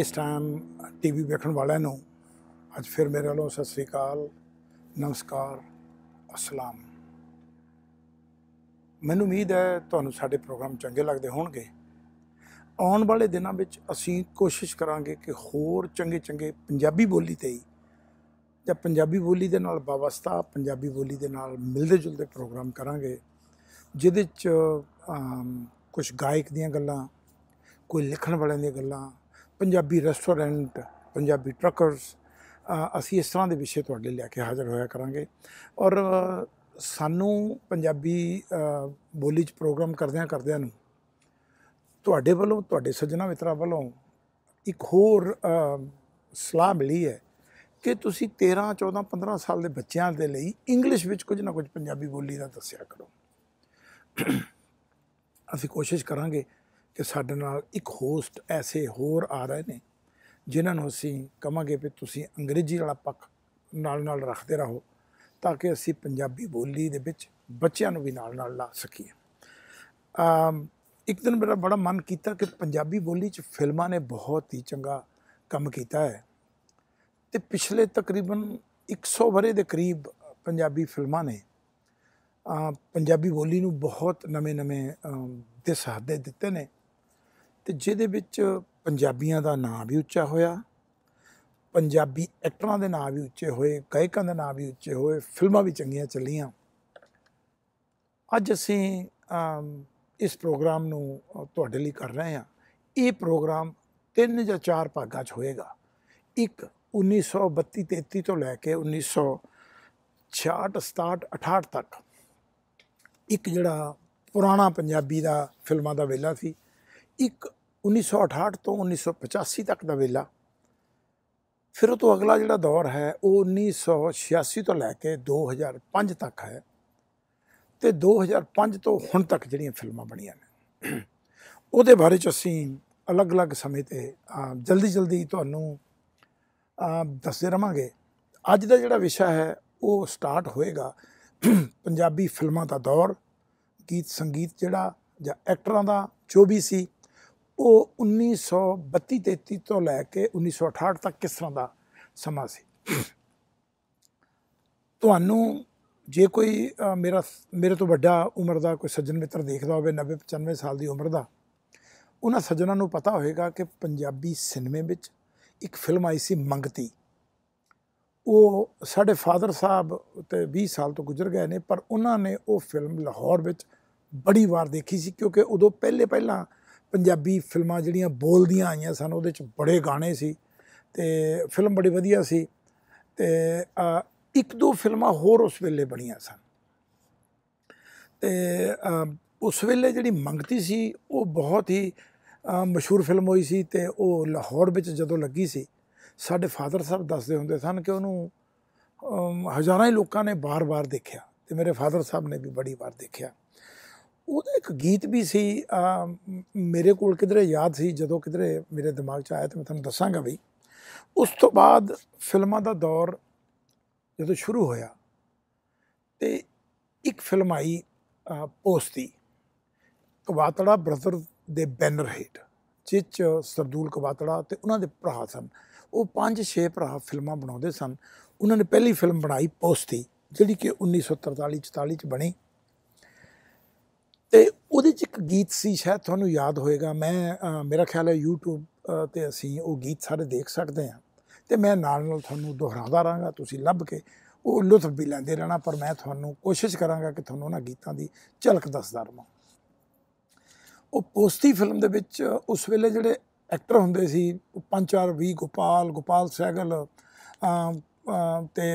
ਇਸ time TV ਵੇਖਣ ਵਾਲਿਆਂ ਨੂੰ ਅੱਜ ਫਿਰ ਮੇਰੇ ਵੱਲੋਂ ਸਤਿ ਸ੍ਰੀ ਅਕਾਲ ਨਮਸਕਾਰ ਅਸਲਾਮ ਮੈਨੂੰ ਉਮੀਦ ਹੈ ਤੁਹਾਨੂੰ ਸਾਡੇ ਪ੍ਰੋਗਰਾਮ ਚੰਗੇ ਲੱਗਦੇ ਹੋਣਗੇ ਆਉਣ ਵਾਲੇ ਦਿਨਾਂ ਵਿੱਚ ਅਸੀਂ ਕੋਸ਼ਿਸ਼ ਕਰਾਂਗੇ ਕਿ ਹੋਰ ਚੰਗੇ ਚੰਗੇ ਪੰਜਾਬੀ ਬੋਲੀ ਤੇ ਜਾਂ ਪੰਜਾਬੀ ਬੋਲੀ ਦੇ ਨਾਲ ਬਵਸਤਾ ਪੰਜਾਬੀ ਬੋਲੀ ਦੇ ਨਾਲ ਮਿਲਦੇ ਜੁਲਦੇ ਪ੍ਰੋਗਰਾਮ ਕਰਾਂਗੇ ਜਿਹਦੇ ਚ ਕੁਝ ਗਾਇਕ ਦੀਆਂ ਗੱਲਾਂ ਕੋਈ ਲਿਖਣ ਵਾਲਿਆਂ ਦੀਆਂ ਗੱਲਾਂ ਪੰਜਾਬੀ ਰੈਸਟੋਰੈਂਟ ਪੰਜਾਬੀ ਟਰੱਕਰਸ ਅਸੀਂ ਇਸ ਤਰ੍ਹਾਂ ਦੇ ਵਿਸ਼ੇ ਤੁਹਾਡੇ ਲੈ ਕੇ ਹਾਜ਼ਰ ਹੋਇਆ ਕਰਾਂਗੇ ਔਰ ਸਾਨੂੰ ਪੰਜਾਬੀ ਬੋਲੀ 'ਚ ਪ੍ਰੋਗਰਾਮ ਕਰਦਿਆਂ ਕਰਦਿਆਂ ਨੂੰ ਤੁਹਾਡੇ ਵੱਲੋਂ ਤੁਹਾਡੇ ਸੱਜਣਾ ਮਿੱਤਰਾਂ ਵੱਲੋਂ ਇੱਕ ਹੋਰ ਸਲਾਹ ਮਿਲੀ ਹੈ ਕਿ ਤੁਸੀਂ 13 14 15 ਸਾਲ ਦੇ ਬੱਚਿਆਂ ਦੇ ਲਈ ਇੰਗਲਿਸ਼ ਵਿੱਚ ਕੁਝ ਨਾ ਕੁਝ ਪੰਜਾਬੀ ਬੋਲੀ ਦਾ ਦੱਸਿਆ ਕਰੋ ਅਸੀਂ ਕੋਸ਼ਿਸ਼ ਕਰਾਂਗੇ ਕਿ ਸਾਡੇ ਨਾਲ ਇੱਕ ਹੋਸਟ ਐਸੇ ਹੋਰ ਆ ਰਹੇ ਨੇ ਜਿਨ੍ਹਾਂ ਨੂੰ ਅਸੀਂ ਕਵਾਂਗੇ ਕਿ ਤੁਸੀਂ ਅੰਗਰੇਜ਼ੀ ਵਾਲਾ ਪੱਖ ਨਾਲ ਨਾਲ ਰੱਖਦੇ ਰਹੋ ਤਾਂ ਕਿ ਅਸੀਂ ਪੰਜਾਬੀ ਬੋਲੀ ਦੇ ਵਿੱਚ ਬੱਚਿਆਂ ਨੂੰ ਵੀ ਨਾਲ ਨਾਲ ਲਾ ਸਕੀਏ ਆ ਇੱਕ ਦਿਨ ਮੇਰਾ ਬੜਾ ਮਨ ਕੀਤਾ ਕਿ ਪੰਜਾਬੀ ਬੋਲੀ 'ਚ ਫਿਲਮਾਂ ਨੇ ਬਹੁਤ ਹੀ ਚੰਗਾ ਕੰਮ ਕੀਤਾ ਹੈ ਤੇ ਪਿਛਲੇ ਤਕਰੀਬਨ 100 ਬਰੇ ਦੇ ਕਰੀਬ ਪੰਜਾਬੀ ਫਿਲਮਾਂ ਨੇ ਪੰਜਾਬੀ ਬੋਲੀ ਨੂੰ ਬਹੁਤ ਨਵੇਂ-ਨਵੇਂ ਦਿਸ ਹੱਦੇ ਦਿੱਤੇ ਨੇ ਤੇ ਜਿਹਦੇ ਵਿੱਚ ਪੰਜਾਬੀਆਂ ਦਾ ਨਾਮ ਵੀ ਉੱਚਾ ਹੋਇਆ ਪੰਜਾਬੀ ਐਕਟਰਾਂ ਦੇ ਨਾਮ ਵੀ ਉੱਚੇ ਹੋਏ ਗਾਇਕਾਂ ਦੇ ਨਾਮ ਵੀ ਉੱਚੇ ਹੋਏ ਫਿਲਮਾਂ ਵੀ ਚੰਗੀਆਂ ਚੱਲੀਆਂ ਅੱਜ ਅਸੀਂ ਇਸ ਪ੍ਰੋਗਰਾਮ ਨੂੰ ਤੁਹਾਡੇ ਲਈ ਕਰ ਰਹੇ ਹਾਂ ਇਹ ਪ੍ਰੋਗਰਾਮ ਤਿੰਨ ਜਾਂ ਚਾਰ ਭਾਗਾਂ 'ਚ ਹੋਏਗਾ ਇੱਕ 1932-33 ਤੋਂ ਲੈ ਕੇ 1966-67-68 ਤੱਕ ਇੱਕ ਜਿਹੜਾ ਪੁਰਾਣਾ ਪੰਜਾਬੀ ਦਾ ਫਿਲਮਾਂ ਦਾ ਵੇਲਾ ਸੀ ਇੱਕ 1968 ਤੋਂ 1985 ਤੱਕ ਦਾ ਵੇਲਾ ਫਿਰ ਉਹ ਤੋਂ ਅਗਲਾ ਜਿਹੜਾ ਦੌਰ ਹੈ ਉਹ 1986 ਤੋਂ ਲੈ ਕੇ 2005 ਤੱਕ ਹੈ ਤੇ 2005 ਤੋਂ ਹੁਣ ਤੱਕ ਜਿਹੜੀਆਂ ਫਿਲਮਾਂ ਬਣੀਆਂ ਨੇ ਉਹਦੇ ਬਾਰੇ ਚ ਅਸੀਂ ਅਲੱਗ-ਅਲੱਗ ਸਮੇਂ ਤੇ ਜਲਦੀ-ਜਲਦੀ ਤੁਹਾਨੂੰ ਦੱਸਦੇ ਰਵਾਂਗੇ ਅੱਜ ਦਾ ਜਿਹੜਾ ਵਿਸ਼ਾ ਹੈ ਉਹ ਸਟਾਰਟ ਹੋਏਗਾ ਪੰਜਾਬੀ ਫਿਲਮਾਂ ਦਾ ਦੌਰ ਗੀਤ ਸੰਗੀਤ ਜਿਹੜਾ ਜਾਂ ਐਕਟਰਾਂ ਦਾ ਜੋ ਵੀ ਸੀ ਉਹ 1932 33 ਤੋਂ ਲੈ ਕੇ 1968 ਤੱਕ ਕਿਸ ਤਰ੍ਹਾਂ ਦਾ ਸਮਾਂ ਸੀ ਤੁਹਾਨੂੰ ਜੇ ਕੋਈ ਮੇਰਾ ਮੇਰੇ ਤੋਂ ਵੱਡਾ ਉਮਰ ਦਾ ਕੋਈ ਸੱਜਣ ਮਿੱਤਰ ਦੇਖਦਾ ਹੋਵੇ 90 95 ਸਾਲ ਦੀ ਉਮਰ ਦਾ ਉਹਨਾਂ ਸੱਜਣਾਂ ਨੂੰ ਪਤਾ ਹੋਵੇਗਾ ਕਿ ਪੰਜਾਬੀ ਸਿਨੇਮੇ ਵਿੱਚ ਇੱਕ ਫਿਲਮ ਆਈ ਸੀ ਮੰਗਤੀ ਉਹ ਸਾਡੇ ਫਾਦਰ ਸਾਹਿਬ ਤੇ 20 ਸਾਲ ਤੋਂ ਗੁਜ਼ਰ ਗਏ ਨੇ ਪਰ ਉਹਨਾਂ ਨੇ ਉਹ ਫਿਲਮ ਲਾਹੌਰ ਵਿੱਚ ਬੜੀ ਵਾਰ ਦੇਖੀ ਸੀ ਕਿਉਂਕਿ ਉਦੋਂ ਪਹਿਲੇ ਪਹਿਲਾਂ ਪੰਜਾਬੀ ਫਿਲਮਾਂ ਜਿਹੜੀਆਂ ਬੋਲਦੀਆਂ ਆਈਆਂ ਸਨ ਉਹਦੇ ਚ ਬੜੇ ਗਾਣੇ ਸੀ ਤੇ ਫਿਲਮ ਬੜੀ ਵਧੀਆ ਸੀ ਤੇ ਇੱਕ ਦੋ ਫਿਲਮਾਂ ਹੋਰ ਉਸ ਵੇਲੇ ਬਣੀਆਂ ਸਨ ਤੇ ਉਸ ਵੇਲੇ ਜਿਹੜੀ ਮੰਗਤੀ ਸੀ ਉਹ ਬਹੁਤ ਹੀ ਮਸ਼ਹੂਰ ਫਿਲਮ ਹੋਈ ਸੀ ਤੇ ਉਹ ਲਾਹੌਰ ਵਿੱਚ ਜਦੋਂ ਲੱਗੀ ਸੀ ਸਾਡੇ ਫਾਦਰ ਸਾਹਿਬ ਦੱਸਦੇ ਹੁੰਦੇ ਸਨ ਕਿ ਉਹਨੂੰ ਹਜ਼ਾਰਾਂ ਹੀ ਲੋਕਾਂ ਨੇ ਬਾਰ-ਬਾਰ ਦੇਖਿਆ ਤੇ ਮੇਰੇ ਫਾਦਰ ਸਾਹਿਬ ਨੇ ਵੀ ਬੜੀ ਵਾਰ ਦੇਖਿਆ ਉਹਦਾ ਇੱਕ ਗੀਤ ਵੀ ਸੀ ਮੇਰੇ ਕੋਲ ਕਿਧਰੇ ਯਾਦ ਸੀ ਜਦੋਂ ਕਿਧਰੇ ਮੇਰੇ ਦਿਮਾਗ 'ਚ ਆਇਆ ਤੇ ਮੈਂ ਤੁਹਾਨੂੰ ਦੱਸਾਂਗਾ ਵੀ ਉਸ ਤੋਂ ਬਾਅਦ ਫਿਲਮਾਂ ਦਾ ਦੌਰ ਜਦੋਂ ਸ਼ੁਰੂ ਹੋਇਆ ਤੇ ਇੱਕ ਫਿਲਮ ਆਈ ਪੋਸਤੀ ਕਵਾਤੜਾ ਬ੍ਰਦਰ ਦੇ ਬੈਨਰ ਹੇਠ ਜਿੱਚ ਸਰਦੂਲ ਕਵਾਤੜਾ ਤੇ ਉਹਨਾਂ ਦੇ ਭਰਾ ਸਨ ਉਹ 5-6 ਭਰਾ ਫਿਲਮਾਂ ਬਣਾਉਂਦੇ ਸਨ ਉਹਨਾਂ ਨੇ ਪਹਿਲੀ ਫਿਲਮ ਬਣਾਈ ਪੋਸਤੀ ਜਿਹੜੀ ਕਿ 1943-44 ਚ ਬਣੀ ਤੇ ਉਹਦੇ ਚ ਇੱਕ ਗੀਤ ਸੀ ਸ਼ਾਇਦ ਤੁਹਾਨੂੰ ਯਾਦ ਹੋਏਗਾ ਮੈਂ ਮੇਰਾ ਖਿਆਲ ਹੈ YouTube ਤੇ ਅਸੀਂ ਉਹ ਗੀਤ ਸਾਰੇ ਦੇਖ ਸਕਦੇ ਹਾਂ ਤੇ ਮੈਂ ਨਾਲ ਨਾਲ ਤੁਹਾਨੂੰ ਦੁਹਰਾਉਂਦਾ ਰਹਾਂਗਾ ਤੁਸੀਂ ਲੱਭ ਕੇ ਉਹ ਲੁਤਫ ਵੀ ਲੈਂਦੇ ਰਹਿਣਾ ਪਰ ਮੈਂ ਤੁਹਾਨੂੰ ਕੋਸ਼ਿਸ਼ ਕਰਾਂਗਾ ਕਿ ਤੁਹਾਨੂੰ ਉਹਨਾਂ ਗੀਤਾਂ ਦੀ ਝਲਕ ਦੱਸਦਾ ਰਹਾਂ ਉਹ ਪੋਸਤੀ ਫਿਲਮ ਦੇ ਵਿੱਚ ਉਸ ਵੇਲੇ ਜਿਹੜੇ ਐਕਟਰ ਹੁੰਦੇ ਸੀ ਪੰਜ ਚਾਰ ਵੀ ਗੋਪਾਲ ਗੋਪਾਲ ਸੈਗਲ ਤੇ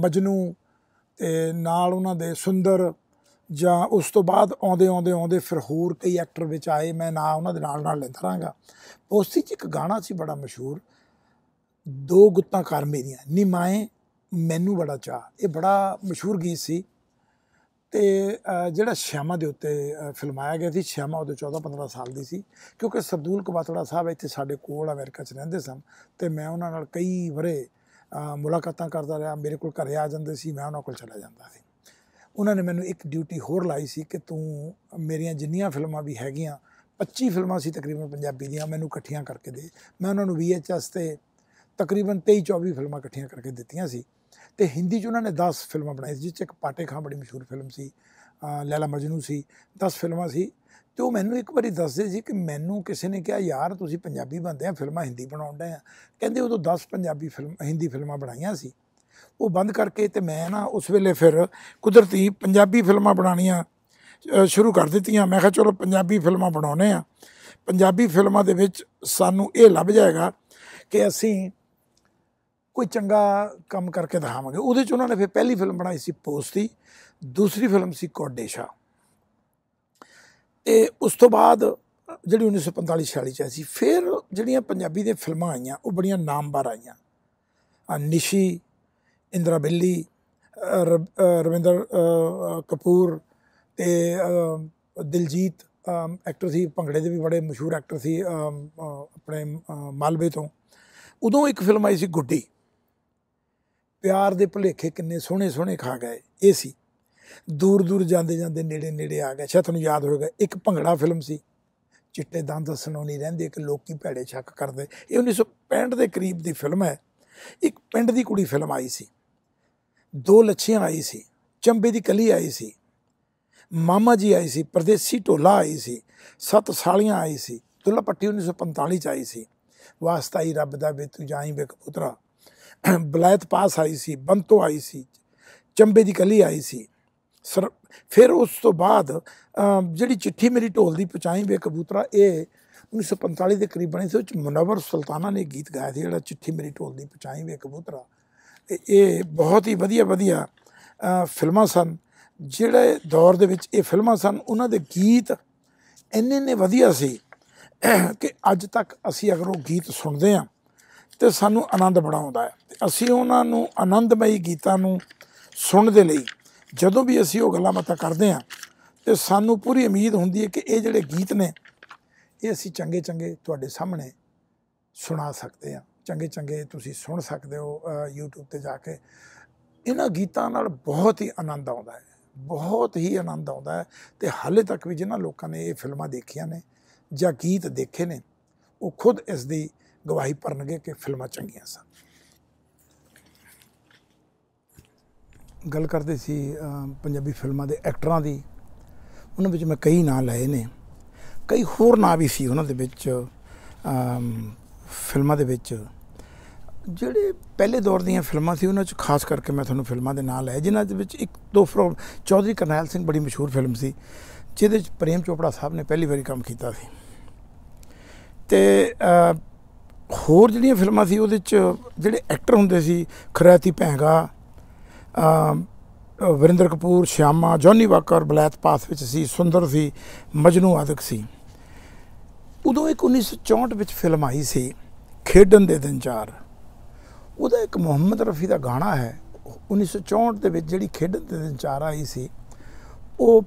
ਮਜਨੂ ਤੇ ਨਾਲ ਉਹਨਾਂ ਦੇ ਸੁੰਦਰ ਜਾਂ ਉਸ ਤੋਂ ਬਾਅਦ ਆਉਂਦੇ ਆਉਂਦੇ ਆਉਂਦੇ ਫਿਰ ਹੋਰ ਕਈ ਐਕਟਰ ਵਿੱਚ ਆਏ ਮੈਂ ਨਾ ਉਹਨਾਂ ਦੇ ਨਾਲ ਨਾਲ ਲੈਂਦਾ ਰਾਂਗਾ ਉਸੇ ਚ ਇੱਕ ਗਾਣਾ ਸੀ ਬੜਾ ਮਸ਼ਹੂਰ ਦੋ ਗੁੱਤਾਂ ਕਰ ਮੇਰੀਆਂ ਨੀ ਮਾਏ ਮੈਨੂੰ ਬੜਾ ਚਾਹ ਇਹ ਬੜਾ ਮਸ਼ਹੂਰ ਗੀਤ ਸੀ ਤੇ ਜਿਹੜਾ ਸ਼ਿਆਮਾ ਦੇ ਉੱਤੇ ਫਿਲਮਾਇਆ ਗਿਆ ਸੀ ਸ਼ਿਆਮਾ ਉਹਦੇ 14 15 ਸਾਲ ਦੀ ਸੀ ਕਿਉਂਕਿ ਸਰਦੂਲ ਕਬਾਤੜਾ ਸਾਹਿਬ ਇੱਥੇ ਸਾਡੇ ਕੋਲ ਅਮਰੀਕਾ 'ਚ ਰਹਿੰਦੇ ਸਨ ਤੇ ਮੈਂ ਉਹਨਾਂ ਨਾਲ ਕਈ ਵਰੇ ਮੁਲਾਕਾਤਾਂ ਕਰਦਾ ਰਿਹਾ ਮੇਰੇ ਕੋਲ ਘਰੇ ਆ ਜਾਂਦੇ ਸੀ ਮੈਂ ਉਹਨਾਂ ਕੋਲ ਚਲਾ ਜਾਂਦਾ ਸੀ ਉਹਨਾਂ ਨੇ ਮੈਨੂੰ ਇੱਕ ਡਿਊਟੀ ਹੋਰ ਲਾਈ ਸੀ ਕਿ ਤੂੰ ਮੇਰੀਆਂ ਜਿੰਨੀਆਂ ਫਿਲਮਾਂ ਵੀ ਹੈਗੀਆਂ 25 ਫਿਲਮਾਂ ਸੀ ਤਕਰੀਬਨ ਪੰਜਾਬੀ ਦੀਆਂ ਮੈਨੂੰ ਇਕੱਠੀਆਂ ਕਰਕੇ ਦੇ ਮੈਂ ਉਹਨਾਂ ਨੂੰ ਵੀਐਚਐਸ ਤੇ ਤਕਰੀਬਨ 23 24 ਫਿਲਮਾਂ ਇਕੱਠੀਆਂ ਕਰਕੇ ਦਿੱਤੀਆਂ ਸੀ ਤੇ ਹਿੰਦੀ 'ਚ ਉਹਨਾਂ ਨੇ 10 ਫਿਲਮਾਂ ਬਣਾਈ ਜਿਸ 'ਚ ਇੱਕ ਪਾਟੇ ਖਾਂ ਬੜੀ ਮਸ਼ਹੂਰ ਫਿਲਮ ਸੀ ਲੈਲਾ ਮਜਨੂ ਸੀ 10 ਫਿਲਮਾਂ ਸੀ ਤੇ ਉਹ ਮੈਨੂੰ ਇੱਕ ਵਾਰੀ ਦੱਸਦੇ ਸੀ ਕਿ ਮੈਨੂੰ ਕਿਸੇ ਨੇ ਕਿਹਾ ਯਾਰ ਤੁਸੀਂ ਪੰਜਾਬੀ ਬੰਦੇ ਆ ਫਿਲਮਾਂ ਹਿੰਦੀ ਬਣਾਉਂਦੇ ਆ ਕਹਿੰਦੇ ਉਦੋਂ 10 ਪੰਜਾਬੀ ਫਿਲਮ ਹਿੰਦੀ ਫਿਲਮਾਂ ਬਣਾਈਆਂ ਸੀ ਉਹ ਬੰਦ ਕਰਕੇ ਤੇ ਮੈਂ ਨਾ ਉਸ ਵੇਲੇ ਫਿਰ ਕੁਦਰਤੀ ਪੰਜਾਬੀ ਫਿਲਮਾਂ ਬਣਾਉਣੀਆਂ ਸ਼ੁਰੂ ਕਰ ਦਿੱਤੀਆਂ ਮੈਂ ਕਿਹਾ ਚਲੋ ਪੰਜਾਬੀ ਫਿਲਮਾਂ ਬਣਾਉਨੇ ਆ ਪੰਜਾਬੀ ਫਿਲਮਾਂ ਦੇ ਵਿੱਚ ਸਾਨੂੰ ਇਹ ਲੱਭ ਜਾਏਗਾ ਕਿ ਅਸੀਂ ਕੋਈ ਚੰਗਾ ਕੰਮ ਕਰਕੇ ਦਿਖਾਵਾਂਗੇ ਉਹਦੇ ਚ ਉਹਨਾਂ ਨੇ ਫਿਰ ਪਹਿਲੀ ਫਿਲਮ ਬਣਾਈ ਸੀ ਪੋਸਤੀ ਦੂਸਰੀ ਫਿਲਮ ਸੀ ਕੋਡੇਸ਼ਾ ਤੇ ਉਸ ਤੋਂ ਬਾਅਦ ਜਿਹੜੀ 1945 46 ਚ ਆਈ ਸੀ ਫਿਰ ਜਿਹੜੀਆਂ ਪੰਜਾਬੀ ਦੀਆਂ ਫਿਲਮਾਂ ਆਈਆਂ ਉਹ ਬੜੀਆਂ ਨਾਮਵਰ ਆਈਆਂ ਅਨਿਸ਼ੀ ਇੰਦਰਾ ਬਿੱਲੀ ਰਵਿੰਦਰ ਕਪੂਰ ਤੇ ਦਿਲਜੀਤ ਐਕਟਰ ਸੀ ਭੰਗੜੇ ਦੇ ਵੀ ਬੜੇ ਮਸ਼ਹੂਰ ਐਕਟਰ ਸੀ ਆਪਣੇ ਮਾਲਵੇ ਤੋਂ ਉਦੋਂ ਇੱਕ ਫਿਲਮ ਆਈ ਸੀ ਗੁੱਡੀ ਪਿਆਰ ਦੇ ਭੁਲੇਖੇ ਕਿੰਨੇ ਸੋਹਣੇ ਸੋਹਣੇ ਖਾ ਗਏ ਇਹ ਸੀ ਦੂਰ ਦੂਰ ਜਾਂਦੇ ਜਾਂਦੇ ਨੇੜੇ ਨੇੜੇ ਆ ਗਏ ਸ਼ਾਇਦ ਤੁਹਾਨੂੰ ਯਾਦ ਹੋਵੇਗਾ ਇੱਕ ਭੰਗੜਾ ਫਿਲਮ ਸੀ ਚਿੱਟੇ ਦੰਦ ਸੁਣਾਉਣੀ ਰਹਿੰਦੇ ਕਿ ਲੋਕੀ ਭੈੜੇ ਸ਼ੱਕ ਕਰਦੇ ਇਹ 1965 ਦੇ ਕਰੀਬ ਦੀ ਫਿਲਮ ਹੈ ਇੱਕ ਪਿੰਡ ਦੀ ਕੁੜੀ ਫਿਲਮ ਆਈ ਸੀ ਦੋ ਲੱਛੀਆਂ ਆਈ ਸੀ ਚੰਬੇ ਦੀ ਕਲੀ ਆਈ ਸੀ ਮਾਮਾ ਜੀ ਆਈ ਸੀ ਪਰਦੇਸੀ ਢੋਲਾ ਆਈ ਸੀ ਸੱਤ ਸਾਲੀਆਂ ਆਈ ਸੀ ਦੁੱਲਾ ਪੱਟੀ 1945 ਚ ਆਈ ਸੀ ਵਾਸਤਾਈ ਰੱਬ ਦਾ ਵੇ ਤੂੰ ਜਾਈ ਵੇ ਕਪੂਤਰਾ ਬਲਾਇਤ ਪਾਸ ਆਈ ਸੀ ਬੰਤੋ ਆਈ ਸੀ ਚੰਬੇ ਦੀ ਕਲੀ ਆਈ ਸੀ ਫਿਰ ਉਸ ਤੋਂ ਬਾਅਦ ਜਿਹੜੀ ਚਿੱਠੀ ਮੇਰੀ ਢੋਲ ਦੀ ਪਚਾਈ ਵੇ ਕਬੂਤਰਾ ਇਹ 1945 ਦੇ ਕਰੀਬ ਬਣੀ ਸੀ ਉਹ ਚ ਮੁਨਵਰ ਸੁਲਤਾਨਾ ਨੇ ਗੀਤ ਗਾਇਆ ਸੀ ਜਿਹੜਾ ਚਿੱਠੀ ਮੇਰੀ ਢੋਲ ਦੀ ਪਚਾਈ ਵੇ ਕਬੂਤਰਾ ਤੇ ਇਹ ਬਹੁਤ ਹੀ ਵਧੀਆ ਵਧੀਆ ਫਿਲਮਾਂ ਸਨ ਜਿਹੜੇ ਦੌਰ ਦੇ ਵਿੱਚ ਇਹ ਫਿਲਮਾਂ ਸਨ ਉਹਨਾਂ ਦੇ ਗੀਤ ਇੰਨੇ ਨੇ ਵਧੀਆ ਸੀ ਕਿ ਅੱਜ ਤੱਕ ਅਸੀਂ ਅਗਰ ਉਹ ਗੀਤ ਸੁਣਦੇ ਹਾਂ ਤੇ ਸਾਨੂੰ ਆਨੰਦ ਬੜਾ ਆਉਂਦਾ ਹੈ ਅਸੀਂ ਉਹਨਾਂ ਨੂੰ ਆਨੰਦਮਈ ਗੀਤਾਂ ਨੂੰ ਸੁਣਨ ਦੇ ਲਈ ਜਦੋਂ ਵੀ ਅਸੀਂ ਉਹ ਗੱਲਾਂ ਬਾਤਾਂ ਕਰਦੇ ਹਾਂ ਤੇ ਸਾਨੂੰ ਪੂਰੀ ਉਮੀਦ ਹੁੰਦੀ ਹੈ ਕਿ ਇਹ ਜਿਹੜੇ ਗੀਤ ਨੇ ਇਹ ਅਸੀਂ ਚੰਗੇ ਚੰਗੇ ਤੁਹਾਡੇ ਸਾਹਮਣੇ ਸੁਣਾ ਸਕਦੇ ਹਾਂ ਚੰਗੇ ਚੰਗੇ ਤੁਸੀਂ ਸੁਣ ਸਕਦੇ ਹੋ YouTube ਤੇ ਜਾ ਕੇ ਇਹਨਾਂ ਗੀਤਾਂ ਨਾਲ ਬਹੁਤ ਹੀ ਆਨੰਦ ਆਉਂਦਾ ਹੈ ਬਹੁਤ ਹੀ ਆਨੰਦ ਆਉਂਦਾ ਹੈ ਤੇ ਹਾਲੇ ਤੱਕ ਵੀ ਜਿਨ੍ਹਾਂ ਲੋਕਾਂ ਨੇ ਇਹ ਫਿਲਮਾਂ ਦੇਖੀਆਂ ਨੇ ਜਾਂ ਗੀਤ ਦੇਖੇ ਨੇ ਉਹ ਖੁਦ ਇਸ ਦੀ ਗਵਾਹੀ ਭਰਨਗੇ ਕਿ ਫਿਲਮਾਂ ਚੰਗੀਆਂ ਸਨ ਗੱਲ ਕਰਦੇ ਸੀ ਪੰਜਾਬੀ ਫਿਲਮਾਂ ਦੇ ਐਕਟਰਾਂ ਦੀ ਉਹਨਾਂ ਵਿੱਚ ਮੈਂ ਕਈ ਨਾਂ ਲਏ ਨੇ ਕਈ ਹੋਰ ਨਾਂ ਵੀ ਸੀ ਉਹਨਾਂ ਦੇ ਵਿੱਚ ਫਿਲਮਾਂ ਦੇ ਵਿੱਚ ਜਿਹੜੇ ਪਹਿਲੇ ਦੌਰ ਦੀਆਂ ਫਿਲਮਾਂ ਸੀ ਉਹਨਾਂ 'ਚ ਖਾਸ ਕਰਕੇ ਮੈਂ ਤੁਹਾਨੂੰ ਫਿਲਮਾਂ ਦੇ ਨਾਮ ਲਏ ਜਿਨ੍ਹਾਂ ਦੇ ਵਿੱਚ ਇੱਕ ਦੋ ਫਰੋਮ ਚੌਧਰੀ ਕਰਨੈਲ ਸਿੰਘ ਬੜੀ ਮਸ਼ਹੂਰ ਫਿਲਮ ਸੀ ਜਿਹਦੇ 'ਚ ਪ੍ਰੇਮ ਚੋਪੜਾ ਸਾਹਿਬ ਨੇ ਪਹਿਲੀ ਵਾਰੀ ਕੰਮ ਕੀਤਾ ਸੀ ਤੇ ਹੋਰ ਜਿਹੜੀਆਂ ਫਿਲਮਾਂ ਸੀ ਉਹਦੇ 'ਚ ਜਿਹੜੇ ਐਕਟਰ ਹੁੰਦੇ ਸੀ ਖਰੈਤੀ ਭੈਂਗਾ ਵਰਿੰਦਰ ਕਪੂਰ ਸ਼ਿਆਮਾ ਜੌਨੀ ਵਾਕਰ ਬਲੈਤ ਪਾਸ ਵਿੱਚ ਸੀ ਸੁੰਦਰ ਸੀ ਮਜਨੂ ਆਦਿਕ ਸੀ ਉਦੋਂ ਇੱਕ 1964 ਵਿੱਚ ਫਿਲਮ ਆਈ ਸੀ ਖੇਡਣ ਦੇ ਦਿਨ ਚਾਰ ਉਹਦਾ ਇੱਕ ਮੁਹੰਮਦ ਰਫੀ ਦਾ ਗਾਣਾ ਹੈ 1964 ਦੇ ਵਿੱਚ ਜਿਹੜੀ ਖੇਡਣ ਦੇ ਦਿਨ ਚਾਰ ਆਈ ਸੀ ਉਹ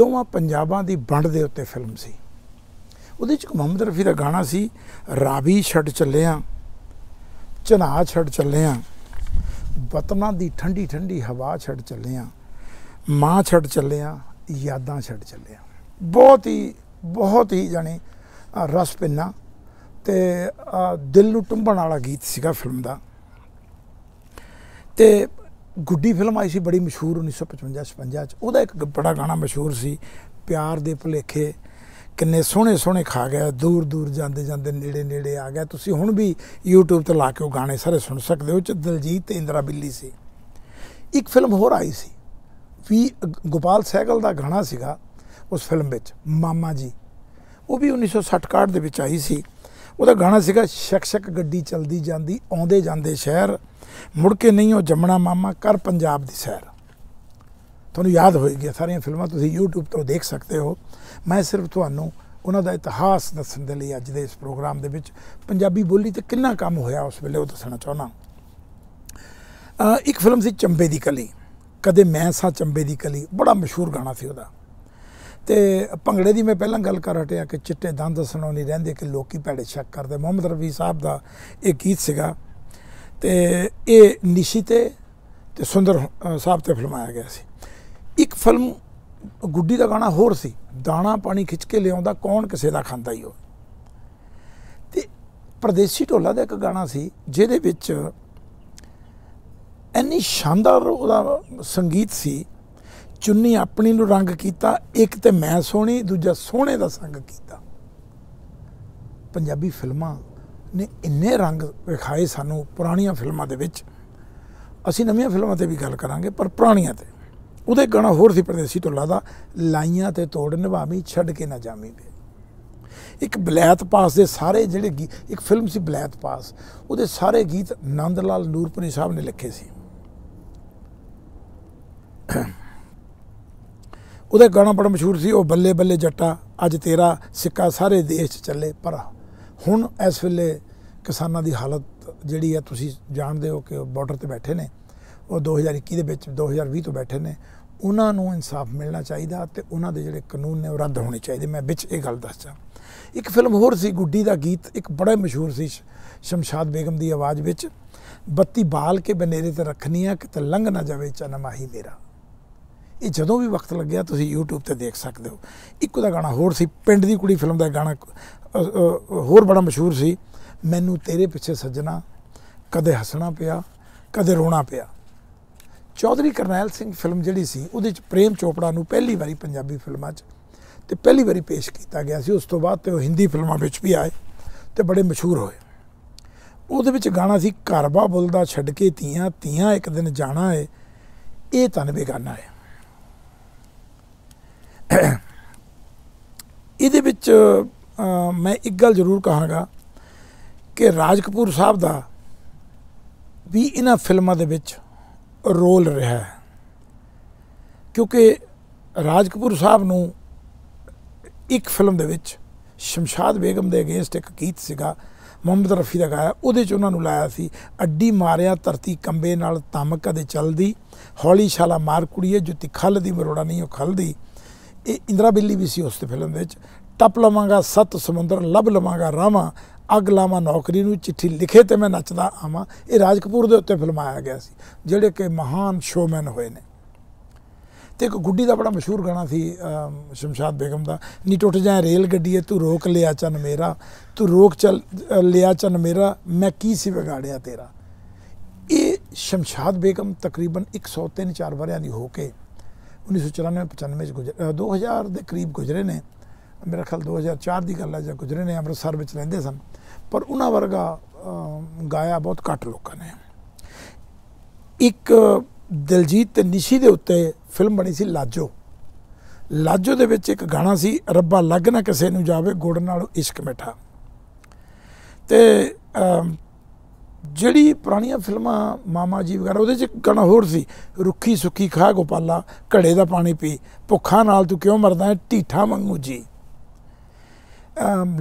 ਦੋਵਾਂ ਪੰਜਾਬਾਂ ਦੀ ਵੰਡ ਦੇ ਉੱਤੇ ਫਿਲਮ ਸੀ ਉਹਦੇ ਵਿੱਚ ਮੁਹੰਮਦ ਰਫੀ ਦਾ ਗਾਣਾ ਸੀ ਰਾਵੀ ਛੱਡ ਚੱਲੇ ਆ ਚਨਾ ਛੱਡ ਚੱਲੇ ਆ ਵਤਨਾਂ ਦੀ ਠੰਡੀ ਠੰਡੀ ਹਵਾ ਛੱਡ ਚੱਲੇ ਆ ਮਾਂ ਛੱਡ ਚੱਲੇ ਆ ਯਾਦਾਂ ਛੱਡ ਚੱਲੇ ਆ ਬਹੁਤ ਹੀ ਬਹੁਤ ਹੀ ਜਾਨੀ ਰਸ ਪਿੰਨਾ ਤੇ ਦਿਲ ਨੂੰ ਟੁੰਬਣ ਵਾਲਾ ਗੀਤ ਸੀਗਾ ਫਿਲਮ ਦਾ ਤੇ ਗੁੱਡੀ ਫਿਲਮ ਆਈ ਸੀ ਬੜੀ ਮਸ਼ਹੂਰ 1955 56 ਚ ਉਹਦਾ ਇੱਕ ਬੜਾ ਗਾਣਾ ਮਸ਼ਹੂਰ ਸੀ ਪਿਆਰ ਦੇ ਭੁਲੇਖੇ ਕਿੰਨੇ ਸੋਹਣੇ ਸੋਹਣੇ ਖਾ ਗਿਆ ਦੂਰ ਦੂਰ ਜਾਂਦੇ ਜਾਂਦੇ ਨੇੜੇ ਨੇੜੇ ਆ ਗਿਆ ਤੁਸੀਂ ਹੁਣ ਵੀ YouTube ਤੇ ਲਾ ਕੇ ਉਹ ਗਾਣੇ ਸਾਰੇ ਸੁਣ ਸਕਦੇ ਹੋ ਚ ਦਲਜੀਤ ਤੇ ਇੰਦਰਾ ਬਿੱਲੀ ਸੀ ਇੱਕ ਫਿਲਮ ਹੋਰ ਆਈ ਸੀ ਵੀ ਗੋਪਾਲ ਸਹਿਗਲ ਦਾ ਗਾਣਾ ਸੀਗਾ ਉਸ ਫਿਲਮ ਵਿੱਚ ਮਾਮਾ ਜੀ ਉਹ ਵੀ 1960 ਕਾਟ ਦੇ ਵਿੱਚ ਆਈ ਸੀ ਉਹਦਾ ਗਾਣਾ ਸੀਗਾ ਸ਼ਕ ਸ਼ਕ ਗੱਡੀ ਚਲਦੀ ਜਾਂਦੀ ਆਉਂਦੇ ਜਾਂਦੇ ਸ਼ਹਿਰ ਮੁੜ ਕੇ ਨਹੀਂ ਉਹ ਜੰਮਣਾ ਮਾਮਾ ਕਰ ਪੰਜਾਬ ਦੀ ਸੈਰ ਤੁਹਾਨੂੰ ਯਾਦ ਹੋਏਗੀ ਸਾਰੀਆਂ ਫਿਲਮਾਂ ਤੁਸੀਂ YouTube ਤੋਂ ਦੇਖ ਸਕਦੇ ਹੋ ਮੈਂ ਸਿਰਫ ਤੁਹਾਨੂੰ ਉਹਨਾਂ ਦਾ ਇਤਿਹਾਸ ਦੱਸਣ ਦੇ ਲਈ ਅੱਜ ਦੇ ਇਸ ਪ੍ਰੋਗਰਾਮ ਦੇ ਵਿੱਚ ਪੰਜਾਬੀ ਬੋਲੀ ਤੇ ਕਿੰਨਾ ਕੰਮ ਹੋਇਆ ਉਸ ਵੇਲੇ ਉਹ ਦੱਸਣਾ ਚਾਹਣਾ ਇੱਕ ਫਿਲਮ ਸੀ ਚੰਬੇ ਦੀ ਕਲੀ ਕਦੇ ਮੈਂ ਸਾ ਚੰਬੇ ਦੀ ਕਲੀ ਬੜਾ ਮਸ਼ਹੂਰ ਗਾਣਾ ਸੀ ਉਹਦਾ ਤੇ ਭੰਗੜੇ ਦੀ ਮੈਂ ਪਹਿਲਾਂ ਗੱਲ ਕਰ ਹਟਿਆ ਕਿ ਚਿੱਟੇ ਦੰਦ ਸੁਣਾਉਣੀ ਰਹਿੰਦੇ ਕਿ ਲੋਕੀ ਪੈੜੇ ਸ਼ੱਕ ਕਰਦੇ ਮੁਹੰਮਦ ਰਫੀ ਸਾਹਿਬ ਦਾ ਇਹ ਗੀਤ ਸੀਗਾ ਤੇ ਇਹ ਨਿਸ਼ਿਤੇ ਤੇ ਤੇ ਸੁੰਦਰ ਸਾਹਿਬ ਤੇ ਫਿਲਮਾਇਆ ਗਿਆ ਸੀ ਇੱਕ ਫਿਲਮ ਗੁੱਡੀ ਦਾ ਗਾਣਾ ਹੋਰ ਸੀ ਦਾਣਾ ਪਾਣੀ ਖਿੱਚ ਕੇ ਲਿਆਉਂਦਾ ਕੌਣ ਕਿਸੇ ਦਾ ਖਾਂਦਾ ਹੀ ਹੋ ਤੇ ਪਰਦੇਸੀ ਢੋਲਾ ਦਾ ਇੱਕ ਗਾਣਾ ਸੀ ਜਿਹਦੇ ਵਿੱਚ ਇੰਨੀ ਸ਼ਾਨਦਾਰ ਉਹਦਾ ਸੰਗੀਤ ਸੀ ਚੁੰਨੀ ਆਪਣੀ ਨੂੰ ਰੰਗ ਕੀਤਾ ਇੱਕ ਤੇ ਮੈਂ ਸੋਹਣੀ ਦੂਜਾ ਸੋਹਣੇ ਦਾ ਸੰਗ ਕੀਤਾ ਪੰਜਾਬੀ ਫਿਲਮਾਂ ਨੇ ਇੰਨੇ ਰੰਗ ਵਿਖਾਏ ਸਾਨੂੰ ਪੁਰਾਣੀਆਂ ਫਿਲਮਾਂ ਦੇ ਵਿੱਚ ਅਸੀਂ ਨਵੀਆਂ ਫਿਲਮਾਂ ਤੇ ਵੀ ਗੱਲ ਕਰਾਂਗੇ ਪਰ ਪੁਰਾਣੀਆਂ ਤੇ ਉਹਦੇ ਗਾਣਾ ਹੋਰ ਸੀ ਪਰਦੇਸੀ ਤੋਂ ਲਾਦਾ ਲਾਈਆਂ ਤੇ ਤੋੜ ਨਿਭਾਵੀ ਛੱਡ ਕੇ ਨਾ ਜਾਵੀਂ ਵੇ ਇੱਕ ਬਲੈਤ ਪਾਸ ਦੇ ਸਾਰੇ ਜਿਹੜੇ ਇੱਕ ਫਿਲਮ ਸੀ ਬਲੈਤ ਪਾਸ ਉਹਦੇ ਸਾਰੇ ਗੀਤ ਨੰਦ ਲਾਲ ਨੂਰਪੁਰੀ ਸਾਹਿਬ ਨੇ ਲਿਖੇ ਸੀ ਉਹਦਾ ਗਾਣਾ ਬੜਾ ਮਸ਼ਹੂਰ ਸੀ ਉਹ ਬੱਲੇ ਬੱਲੇ ਜੱਟਾ ਅੱਜ ਤੇਰਾ ਸਿੱਕਾ ਸਾਰੇ ਦੇਸ਼ 'ਚ ਚੱਲੇ ਪਰ ਹੁਣ ਇਸ ਵੇਲੇ ਕਿਸਾਨਾਂ ਦੀ ਹਾਲਤ ਜਿਹੜੀ ਹੈ ਤੁਸੀਂ ਜਾਣਦੇ ਹੋ ਕਿ ਬਾਰਡਰ ਤੇ ਬੈਠੇ ਨੇ ਉਹ 2021 ਦੇ ਵਿੱਚ 2020 ਤੋਂ ਬੈਠੇ ਨੇ ਉਹਨਾਂ ਨੂੰ ਇਨਸਾਫ ਮਿਲਣਾ ਚਾਹੀਦਾ ਤੇ ਉਹਨਾਂ ਦੇ ਜਿਹੜੇ ਕਾਨੂੰਨ ਨੇ ਉਹ ਰੱਦ ਹੋਣੇ ਚਾਹੀਦੇ ਮੈਂ ਵਿੱਚ ਇਹ ਗੱਲ ਦੱਸਾਂ ਇੱਕ ਫਿਲਮ ਹੋਰ ਸੀ ਗੁੱਡੀ ਦਾ ਗੀਤ ਇੱਕ ਬੜਾ ਮਸ਼ਹੂਰ ਸੀ ਸ਼ਮਸ਼ਾਦ ਬੇਗਮ ਦੀ ਆਵਾਜ਼ ਵਿੱਚ ਬੱਤੀ ਬਾਲ ਕੇ ਬਨੇਰੇ ਤੇ ਰੱਖਣੀ ਆ ਕਿ ਤਲੰਗ ਲੰਘ ਨਾ ਜਾਵੇ ਚਨਮਾਹੀ ਮੇਰਾ ਇਹ ਜਦੋਂ ਵੀ ਵਕਤ ਲੱਗਿਆ ਤੁਸੀਂ YouTube ਤੇ ਦੇਖ ਸਕਦੇ ਹੋ ਇੱਕੋ ਦਾ ਗਾਣਾ ਹੋਰ ਸੀ ਪਿੰਡ ਦੀ ਕੁੜੀ ਫਿਲਮ ਦਾ ਗਾਣਾ ਹੋਰ ਬੜਾ ਮਸ਼ਹੂਰ ਸੀ ਮੈਨੂੰ ਤੇਰੇ ਪਿੱਛੇ ਸੱਜਣਾ ਕਦੇ ਹੱਸਣਾ ਪਿਆ ਕਦੇ ਰੋਣਾ ਪਿਆ ਚੌਧਰੀ ਕਰਨੈਲ ਸਿੰਘ ਫਿਲਮ ਜਿਹੜੀ ਸੀ ਉਹਦੇ ਚ ਪ੍ਰੇਮ ਚੋਪੜਾ ਨੂੰ ਪਹਿਲੀ ਵਾਰੀ ਪੰਜਾਬੀ ਫਿਲਮਾਂ 'ਚ ਤੇ ਪਹਿਲੀ ਵਾਰੀ ਪੇਸ਼ ਕੀਤਾ ਗਿਆ ਸੀ ਉਸ ਤੋਂ ਬਾਅਦ ਤੇ ਉਹ ਹਿੰਦੀ ਫਿਲਮਾਂ ਵਿੱਚ ਵੀ ਆਏ ਤੇ ਬੜੇ ਮਸ਼ਹੂਰ ਹੋਏ ਉਹਦੇ ਵਿੱਚ ਗਾਣਾ ਸੀ ਘਰਬਾ ਬੁੱਲਦਾ ਛੱਡ ਕੇ ਤੀਆਂ ਤੀਆਂ ਇੱਕ ਦਿਨ ਜਾਣਾ ਏ ਇਹ ਤਨ ਬੇਗਾਨਾ ਹੈ ਇਹਦੇ ਵਿੱਚ ਮੈਂ ਇੱਕ ਗੱਲ ਜ਼ਰੂਰ ਕਹਾਂਗਾ ਕਿ ਰਾਜ ਕਪੂਰ ਸਾਹਿਬ ਦਾ ਵੀ ਇਹਨਾਂ ਫਿਲਮਾਂ ਦੇ ਵਿੱਚ ਰੋਲ ਰਿਹਾ ਹੈ ਕਿਉਂਕਿ ਰਾਜ ਕਪੂਰ ਸਾਹਿਬ ਨੂੰ ਇੱਕ ਫਿਲਮ ਦੇ ਵਿੱਚ ਸ਼ਮਸ਼ਾਦ ਬੇਗਮ ਦੇ ਅਗੇਂਸਟ ਇੱਕ ਗੀਤ ਸੀਗਾ ਮੁਹੰਮਦ ਰਫੀ ਦਾ ਗਾਇਆ ਉਹਦੇ 'ਚ ਉਹਨਾਂ ਨੂੰ ਲਾਇਆ ਸੀ ਅੱਡੀ ਮਾਰਿਆ ਧਰਤੀ ਕੰਬੇ ਨਾਲ ਤਮ ਕਦੇ ਚਲਦੀ ਹੌਲੀ ਛਾਲਾ ਮਾਰ ਕੁੜੀਏ ਜੁੱਤੀ ਖੱਲ ਦੀ ਮਰੋੜਾ ਨਹੀਂ ਉਹ ਖਲਦੀ ਇਹ ਇੰਦਰਾ ਬਿੱਲੀ ਵੀ ਸੀ ਉਸ ਤੇ ਫਿਲਮ ਵਿੱਚ ਟੱਪ ਲਵਾਂਗਾ ਸੱਤ ਸਮੁੰਦਰ ਲੱਭ ਲਵਾਂਗਾ ਰਾਵਾਂ ਅਗ ਲਾਵਾਂ ਨੌਕਰੀ ਨੂੰ ਚਿੱਠੀ ਲਿਖੇ ਤੇ ਮੈਂ ਨੱਚਦਾ ਆਵਾਂ ਇਹ ਰਾਜ ਕਪੂਰ ਦੇ ਉੱਤੇ ਫਿਲਮਾਇਆ ਗਿਆ ਸੀ ਜਿਹੜੇ ਕਿ ਮਹਾਨ ਸ਼ੋਮੈਨ ਹੋਏ ਨੇ ਤੇ ਇੱਕ ਗੁੱਡੀ ਦਾ ਬੜਾ ਮਸ਼ਹੂਰ ਗਾਣਾ ਸੀ ਸ਼ਮਸ਼ਾਦ ਬੇਗਮ ਦਾ ਨੀ ਟੁੱਟ ਜਾਏ ਰੇਲ ਗੱਡੀ ਏ ਤੂੰ ਰੋਕ ਲਿਆ ਚੰਨ ਮੇਰਾ ਤੂੰ ਰੋਕ ਚਲ ਲਿਆ ਚੰਨ ਮੇਰਾ ਮੈਂ ਕੀ ਸੀ ਵਿਗਾੜਿਆ ਤੇਰਾ ਇਹ ਸ਼ਮਸ਼ਾਦ ਬੇਗਮ ਤਕਰੀਬਨ 103 4 ਵਰਿਆਂ ਦੀ ਹੋ ਕੇ 1994-95 ਚ ਗੁਜ਼ਰ 2000 ਦੇ ਕਰੀਬ ਗੁਜ਼ਰੇ ਨੇ ਮੇਰਾ ਖਿਆਲ 2004 ਦੀ ਗੱਲ ਹੈ ਜਾਂ ਗੁਜ਼ਰੇ ਨੇ ਅੰਮ੍ਰਿਤਸਰ ਵਿੱਚ ਰਹਿੰਦੇ ਸਨ ਪਰ ਉਹਨਾਂ ਵਰਗਾ ਗਾਇਆ ਬਹੁਤ ਘੱਟ ਲੋਕਾਂ ਨੇ ਇੱਕ ਦਿਲਜੀਤ ਤੇ ਨਿਸ਼ੀ ਦੇ ਉੱਤੇ ਫਿਲਮ ਬਣੀ ਸੀ ਲਾਜੋ ਲਾਜੋ ਦੇ ਵਿੱਚ ਇੱਕ ਗਾਣਾ ਸੀ ਰੱਬਾ ਲੱਗ ਨਾ ਕਿਸੇ ਨੂੰ ਜਾਵੇ ਗੁੜ ਨਾਲ ਇਸ਼ਕ ਮਿੱਠਾ ਤੇ ਜਿਹੜੀ ਪੁਰਾਣੀਆਂ ਫਿਲਮਾਂ ਮਾਮਾ ਜੀ ਵਗੈਰਾ ਉਹਦੇ ਚ ਗਾਣਾ ਹੋਰ ਸੀ ਰੁੱਖੀ ਸੁੱਕੀ ਖਾ ਗੋਪਾਲਾ ਘੜੇ ਦਾ ਪਾਣੀ ਪੀ ਭੁੱਖਾ ਨਾਲ ਤੂੰ ਕਿਉਂ ਮਰਦਾ ਹੈ ਢੀਠਾ ਮੰਗੂ ਜੀ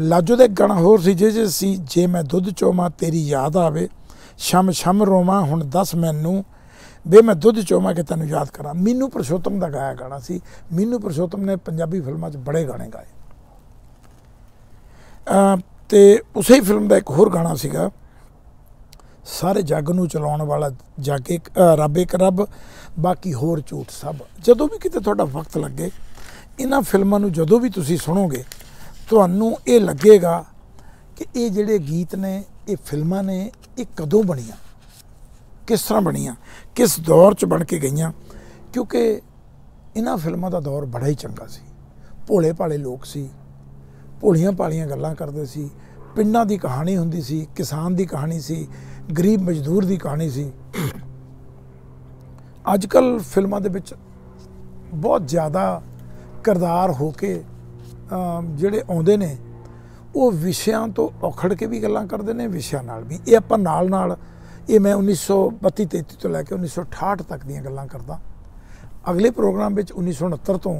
ਲਾਜੋ ਦੇ ਗਾਣਾ ਹੋਰ ਸੀ ਜੇ ਜੇ ਸੀ ਜੇ ਮੈਂ ਦੁੱਧ ਚੋਮਾ ਤੇਰੀ ਯਾਦ ਆਵੇ ਸ਼ਮ ਸ਼ਮ ਰੋਮਾ ਹੁਣ ਦੱਸ ਮੈਨੂੰ ਵੇ ਮੈਂ ਦੁੱਧ ਚੋਮਾ ਕਿ ਤੈਨੂੰ ਯਾਦ ਕਰਾਂ ਮੀਨੂ ਪ੍ਰਸ਼ੋਤਮ ਦਾ ਗਾਇਆ ਗਾਣਾ ਸੀ ਮੀਨੂ ਪ੍ਰਸ਼ੋਤਮ ਨੇ ਪੰਜਾਬੀ ਫਿਲਮਾਂ 'ਚ ਬੜੇ ਗਾਣੇ ਗਾਏ ਤੇ ਉਸੇ ਹੀ ਫਿਲਮ ਦਾ ਇੱਕ ਹੋਰ ਗਾਣਾ ਸੀਗਾ ਸਾਰੇ ਜੱਗ ਨੂੰ ਚਲਾਉਣ ਵਾਲਾ ਜੱਗ ਇੱਕ ਰੱਬ ਇੱਕ ਰੱਬ ਬਾਕੀ ਹੋਰ ਝੂਠ ਸਭ ਜਦੋਂ ਵੀ ਕਿਤੇ ਤੁਹਾਡਾ ਵਕਤ ਲੱਗੇ ਇਹਨਾਂ ਫਿਲਮਾਂ ਨੂੰ ਜਦੋਂ ਵੀ ਤੁਸੀਂ ਸੁਣੋਗੇ ਤੁਹਾਨੂੰ ਇਹ ਲੱਗੇਗਾ ਕਿ ਇਹ ਜਿਹੜੇ ਗੀਤ ਨੇ ਇਹ ਫਿਲਮਾਂ ਨੇ ਇਹ ਕਦੋਂ ਬਣੀਆਂ ਕਿਸ ਤਰ੍ਹਾਂ ਬਣੀਆਂ ਕਿਸ ਦੌਰ 'ਚ ਬਣ ਕੇ ਗਈਆਂ ਕਿਉਂਕਿ ਇਹਨਾਂ ਫਿਲਮਾਂ ਦਾ ਦੌਰ ਬੜਾ ਹੀ ਚੰਗਾ ਸੀ ਭੋਲੇ ਭਾਲੇ ਲੋਕ ਸੀ ਭੋਲੀਆਂ ਭਾਲੀਆਂ ਗੱਲਾਂ ਕਰਦੇ ਸੀ ਪਿੰਡਾਂ ਦੀ ਕਹਾਣੀ ਹੁੰਦੀ ਸੀ ਕਿਸਾਨ ਦੀ ਕਹਾਣੀ ਸੀ ਗਰੀਬ ਮਜ਼ਦੂਰ ਦੀ ਕਹਾਣੀ ਸੀ ਅੱਜ ਕੱਲ ਫਿਲਮਾਂ ਦੇ ਵਿੱਚ ਬਹੁਤ ਜ਼ਿਆਦਾ ਕਰਦਾਰ ਹੋ ਕੇ ਜਿਹੜੇ ਆਉਂਦੇ ਨੇ ਉਹ ਵਿਸ਼ਿਆਂ ਤੋਂ ਔਖੜ ਕੇ ਵੀ ਗੱਲਾਂ ਕਰਦੇ ਨੇ ਵਿਸ਼ਿਆਂ ਨਾਲ ਵੀ ਇਹ ਆਪਾਂ ਨਾਲ ਨਾਲ ਇਹ ਮੈਂ 1932 33 ਤੋਂ ਲੈ ਕੇ 1968 ਤੱਕ ਦੀਆਂ ਗੱਲਾਂ ਕਰਦਾ ਅਗਲੇ ਪ੍ਰੋਗਰਾਮ ਵਿੱਚ 1969 ਤੋਂ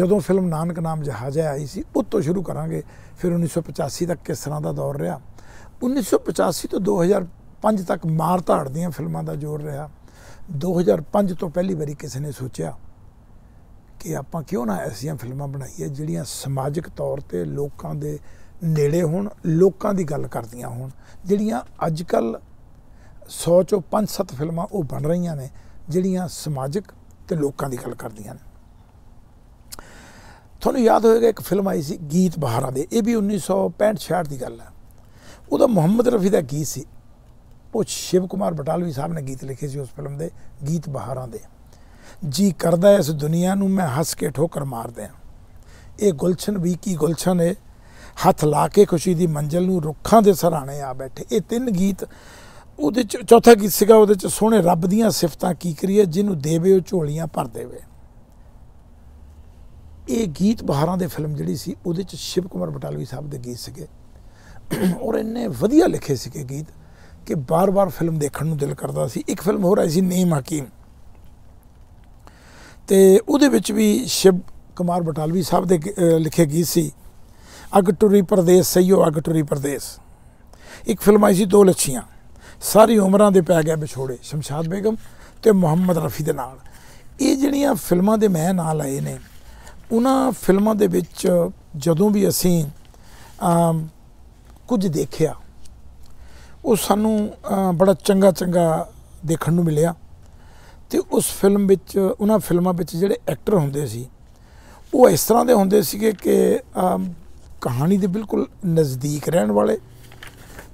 ਜਦੋਂ ਫਿਲਮ ਨਾਨਕ ਨਾਮ ਜਹਾਜ਼ ਆਈ ਸੀ ਉਸ ਤੋਂ ਸ਼ੁਰੂ ਕਰਾਂਗੇ ਫਿਰ 1985 ਤੱਕ ਕਿਸ ਤਰ੍ਹਾਂ ਦਾ ਦੌਰ ਰਿਹਾ 1985 ਤੋਂ 2000 2005 ਤੱਕ ਮਾਰ ਧਾੜ ਦੀਆਂ ਫਿਲਮਾਂ ਦਾ ਜੋਰ ਰਿਹਾ 2005 ਤੋਂ ਪਹਿਲੀ ਵਾਰੀ ਕਿਸੇ ਨੇ ਸੋਚਿਆ ਕਿ ਆਪਾਂ ਕਿਉਂ ਨਾ ਐਸੀਆਂ ਫਿਲਮਾਂ ਬਣਾਈਏ ਜਿਹੜੀਆਂ ਸਮਾਜਿਕ ਤੌਰ ਤੇ ਲੋਕਾਂ ਦੇ ਨੇੜੇ ਹੋਣ ਲੋਕਾਂ ਦੀ ਗੱਲ ਕਰਦੀਆਂ ਹੋਣ ਜਿਹੜੀਆਂ ਅੱਜ ਕੱਲ 100 ਚੋਂ 5-7 ਫਿਲਮਾਂ ਉਹ ਬਣ ਰਹੀਆਂ ਨੇ ਜਿਹੜੀਆਂ ਸਮਾਜਿਕ ਤੇ ਲੋਕਾਂ ਦੀ ਗੱਲ ਕਰਦੀਆਂ ਨੇ ਤੁਹਾਨੂੰ ਯਾਦ ਹੋਵੇਗਾ ਇੱਕ ਫਿਲਮ ਆਈ ਸੀ ਗੀਤ ਬਹਾਰਾਂ ਦੇ ਇਹ ਵੀ 1965 66 ਦੀ ਗੱਲ ਹੈ ਉਹਦਾ ਮੁਹੰਮਦ ਰਫੀ ਦਾ ਗੀਤ ਸੀ ਉਹ ਸ਼ਿਵ ਕੁਮਾਰ ਬਟਾਲਵੀ ਸਾਹਿਬ ਨੇ ਗੀਤ ਲਿਖੇ ਸੀ ਉਸ ਫਿਲਮ ਦੇ ਗੀਤ ਬਹਾਰਾਂ ਦੇ ਜੀ ਕਰਦਾ ਇਸ ਦੁਨੀਆ ਨੂੰ ਮੈਂ ਹੱਸ ਕੇ ਠੋਕਰ ਮਾਰ ਦਿਆਂ ਇਹ ਗੁਲਸ਼ਨ ਵੀ ਕੀ ਗੁਲਸ਼ਨ ਹੈ ਹੱਥ ਲਾ ਕੇ ਖੁਸ਼ੀ ਦੀ ਮੰਜ਼ਲ ਨੂੰ ਰੁੱਖਾਂ ਦੇ ਸਹਾਰੇ ਆ ਬੈਠੇ ਇਹ ਤਿੰਨ ਗੀਤ ਉਹਦੇ ਚ ਚੌਥਾ ਗੀਤ ਸੀਗਾ ਉਹਦੇ ਚ ਸੋਹਣੇ ਰੱਬ ਦੀਆਂ ਸਿਫਤਾਂ ਕੀ ਕਰੀਏ ਜਿਹਨੂੰ ਦੇਵੇ ਉਹ ਝੋਲੀਆਂ ਭਰ ਦੇਵੇ ਇਹ ਗੀਤ ਬਹਾਰਾਂ ਦੇ ਫਿਲਮ ਜਿਹੜੀ ਸੀ ਉਹਦੇ ਚ ਸ਼ਿਵ ਕੁਮਾਰ ਬਟਾਲਵੀ ਸਾਹਿਬ ਦੇ ਗੀਤ ਸੀਗੇ ਔਰ ਇੰਨੇ ਵਧੀਆ ਲਿਖੇ ਸੀਗੇ ਗੀਤ ਕਿ ਬਾਰ-ਬਾਰ ਫਿਲਮ ਦੇਖਣ ਨੂੰ ਦਿਲ ਕਰਦਾ ਸੀ ਇੱਕ ਫਿਲਮ ਹੋਰ ਆਈ ਸੀ ਨੀਮ ਹਕੀਮ ਤੇ ਉਹਦੇ ਵਿੱਚ ਵੀ ਸ਼ਿਵ ਕੁਮਾਰ ਬਟਾਲਵੀ ਸਾਹਿਬ ਦੇ ਲਿਖੇ ਗੀਤ ਸੀ ਅਗ ਟੁਰੀ ਪ੍ਰਦੇਸ ਸਈਓ ਅਗ ਟੁਰੀ ਪ੍ਰਦੇਸ ਇੱਕ ਫਿਲਮ ਆਈ ਸੀ ਦੋ ਲੱਛੀਆਂ ਸਾਰੀ ਉਮਰਾਂ ਦੇ ਪੈ ਗਿਆ ਵਿਛੋੜੇ ਸ਼ਮਸ਼ਾਦ ਬੇਗਮ ਤੇ ਮੁਹੰਮਦ ਰਫੀ ਦੇ ਨਾਲ ਇਹ ਜਿਹੜੀਆਂ ਫਿਲਮਾਂ ਦੇ ਮੈਂ ਨਾਂ ਲਾਏ ਨੇ ਉਹਨਾਂ ਫਿਲਮਾਂ ਦੇ ਵਿੱਚ ਜਦੋਂ ਵੀ ਅਸੀਂ ਕੁਝ ਦੇਖਿਆ ਉਹ ਸਾਨੂੰ ਬੜਾ ਚੰਗਾ ਚੰਗਾ ਦੇਖਣ ਨੂੰ ਮਿਲਿਆ ਤੇ ਉਸ ਫਿਲਮ ਵਿੱਚ ਉਹਨਾਂ ਫਿਲਮਾਂ ਵਿੱਚ ਜਿਹੜੇ ਐਕਟਰ ਹੁੰਦੇ ਸੀ ਉਹ ਇਸ ਤਰ੍ਹਾਂ ਦੇ ਹੁੰਦੇ ਸੀਗੇ ਕਿ ਕਹਾਣੀ ਦੇ ਬਿਲਕੁਲ ਨਜ਼ਦੀਕ ਰਹਿਣ ਵਾਲੇ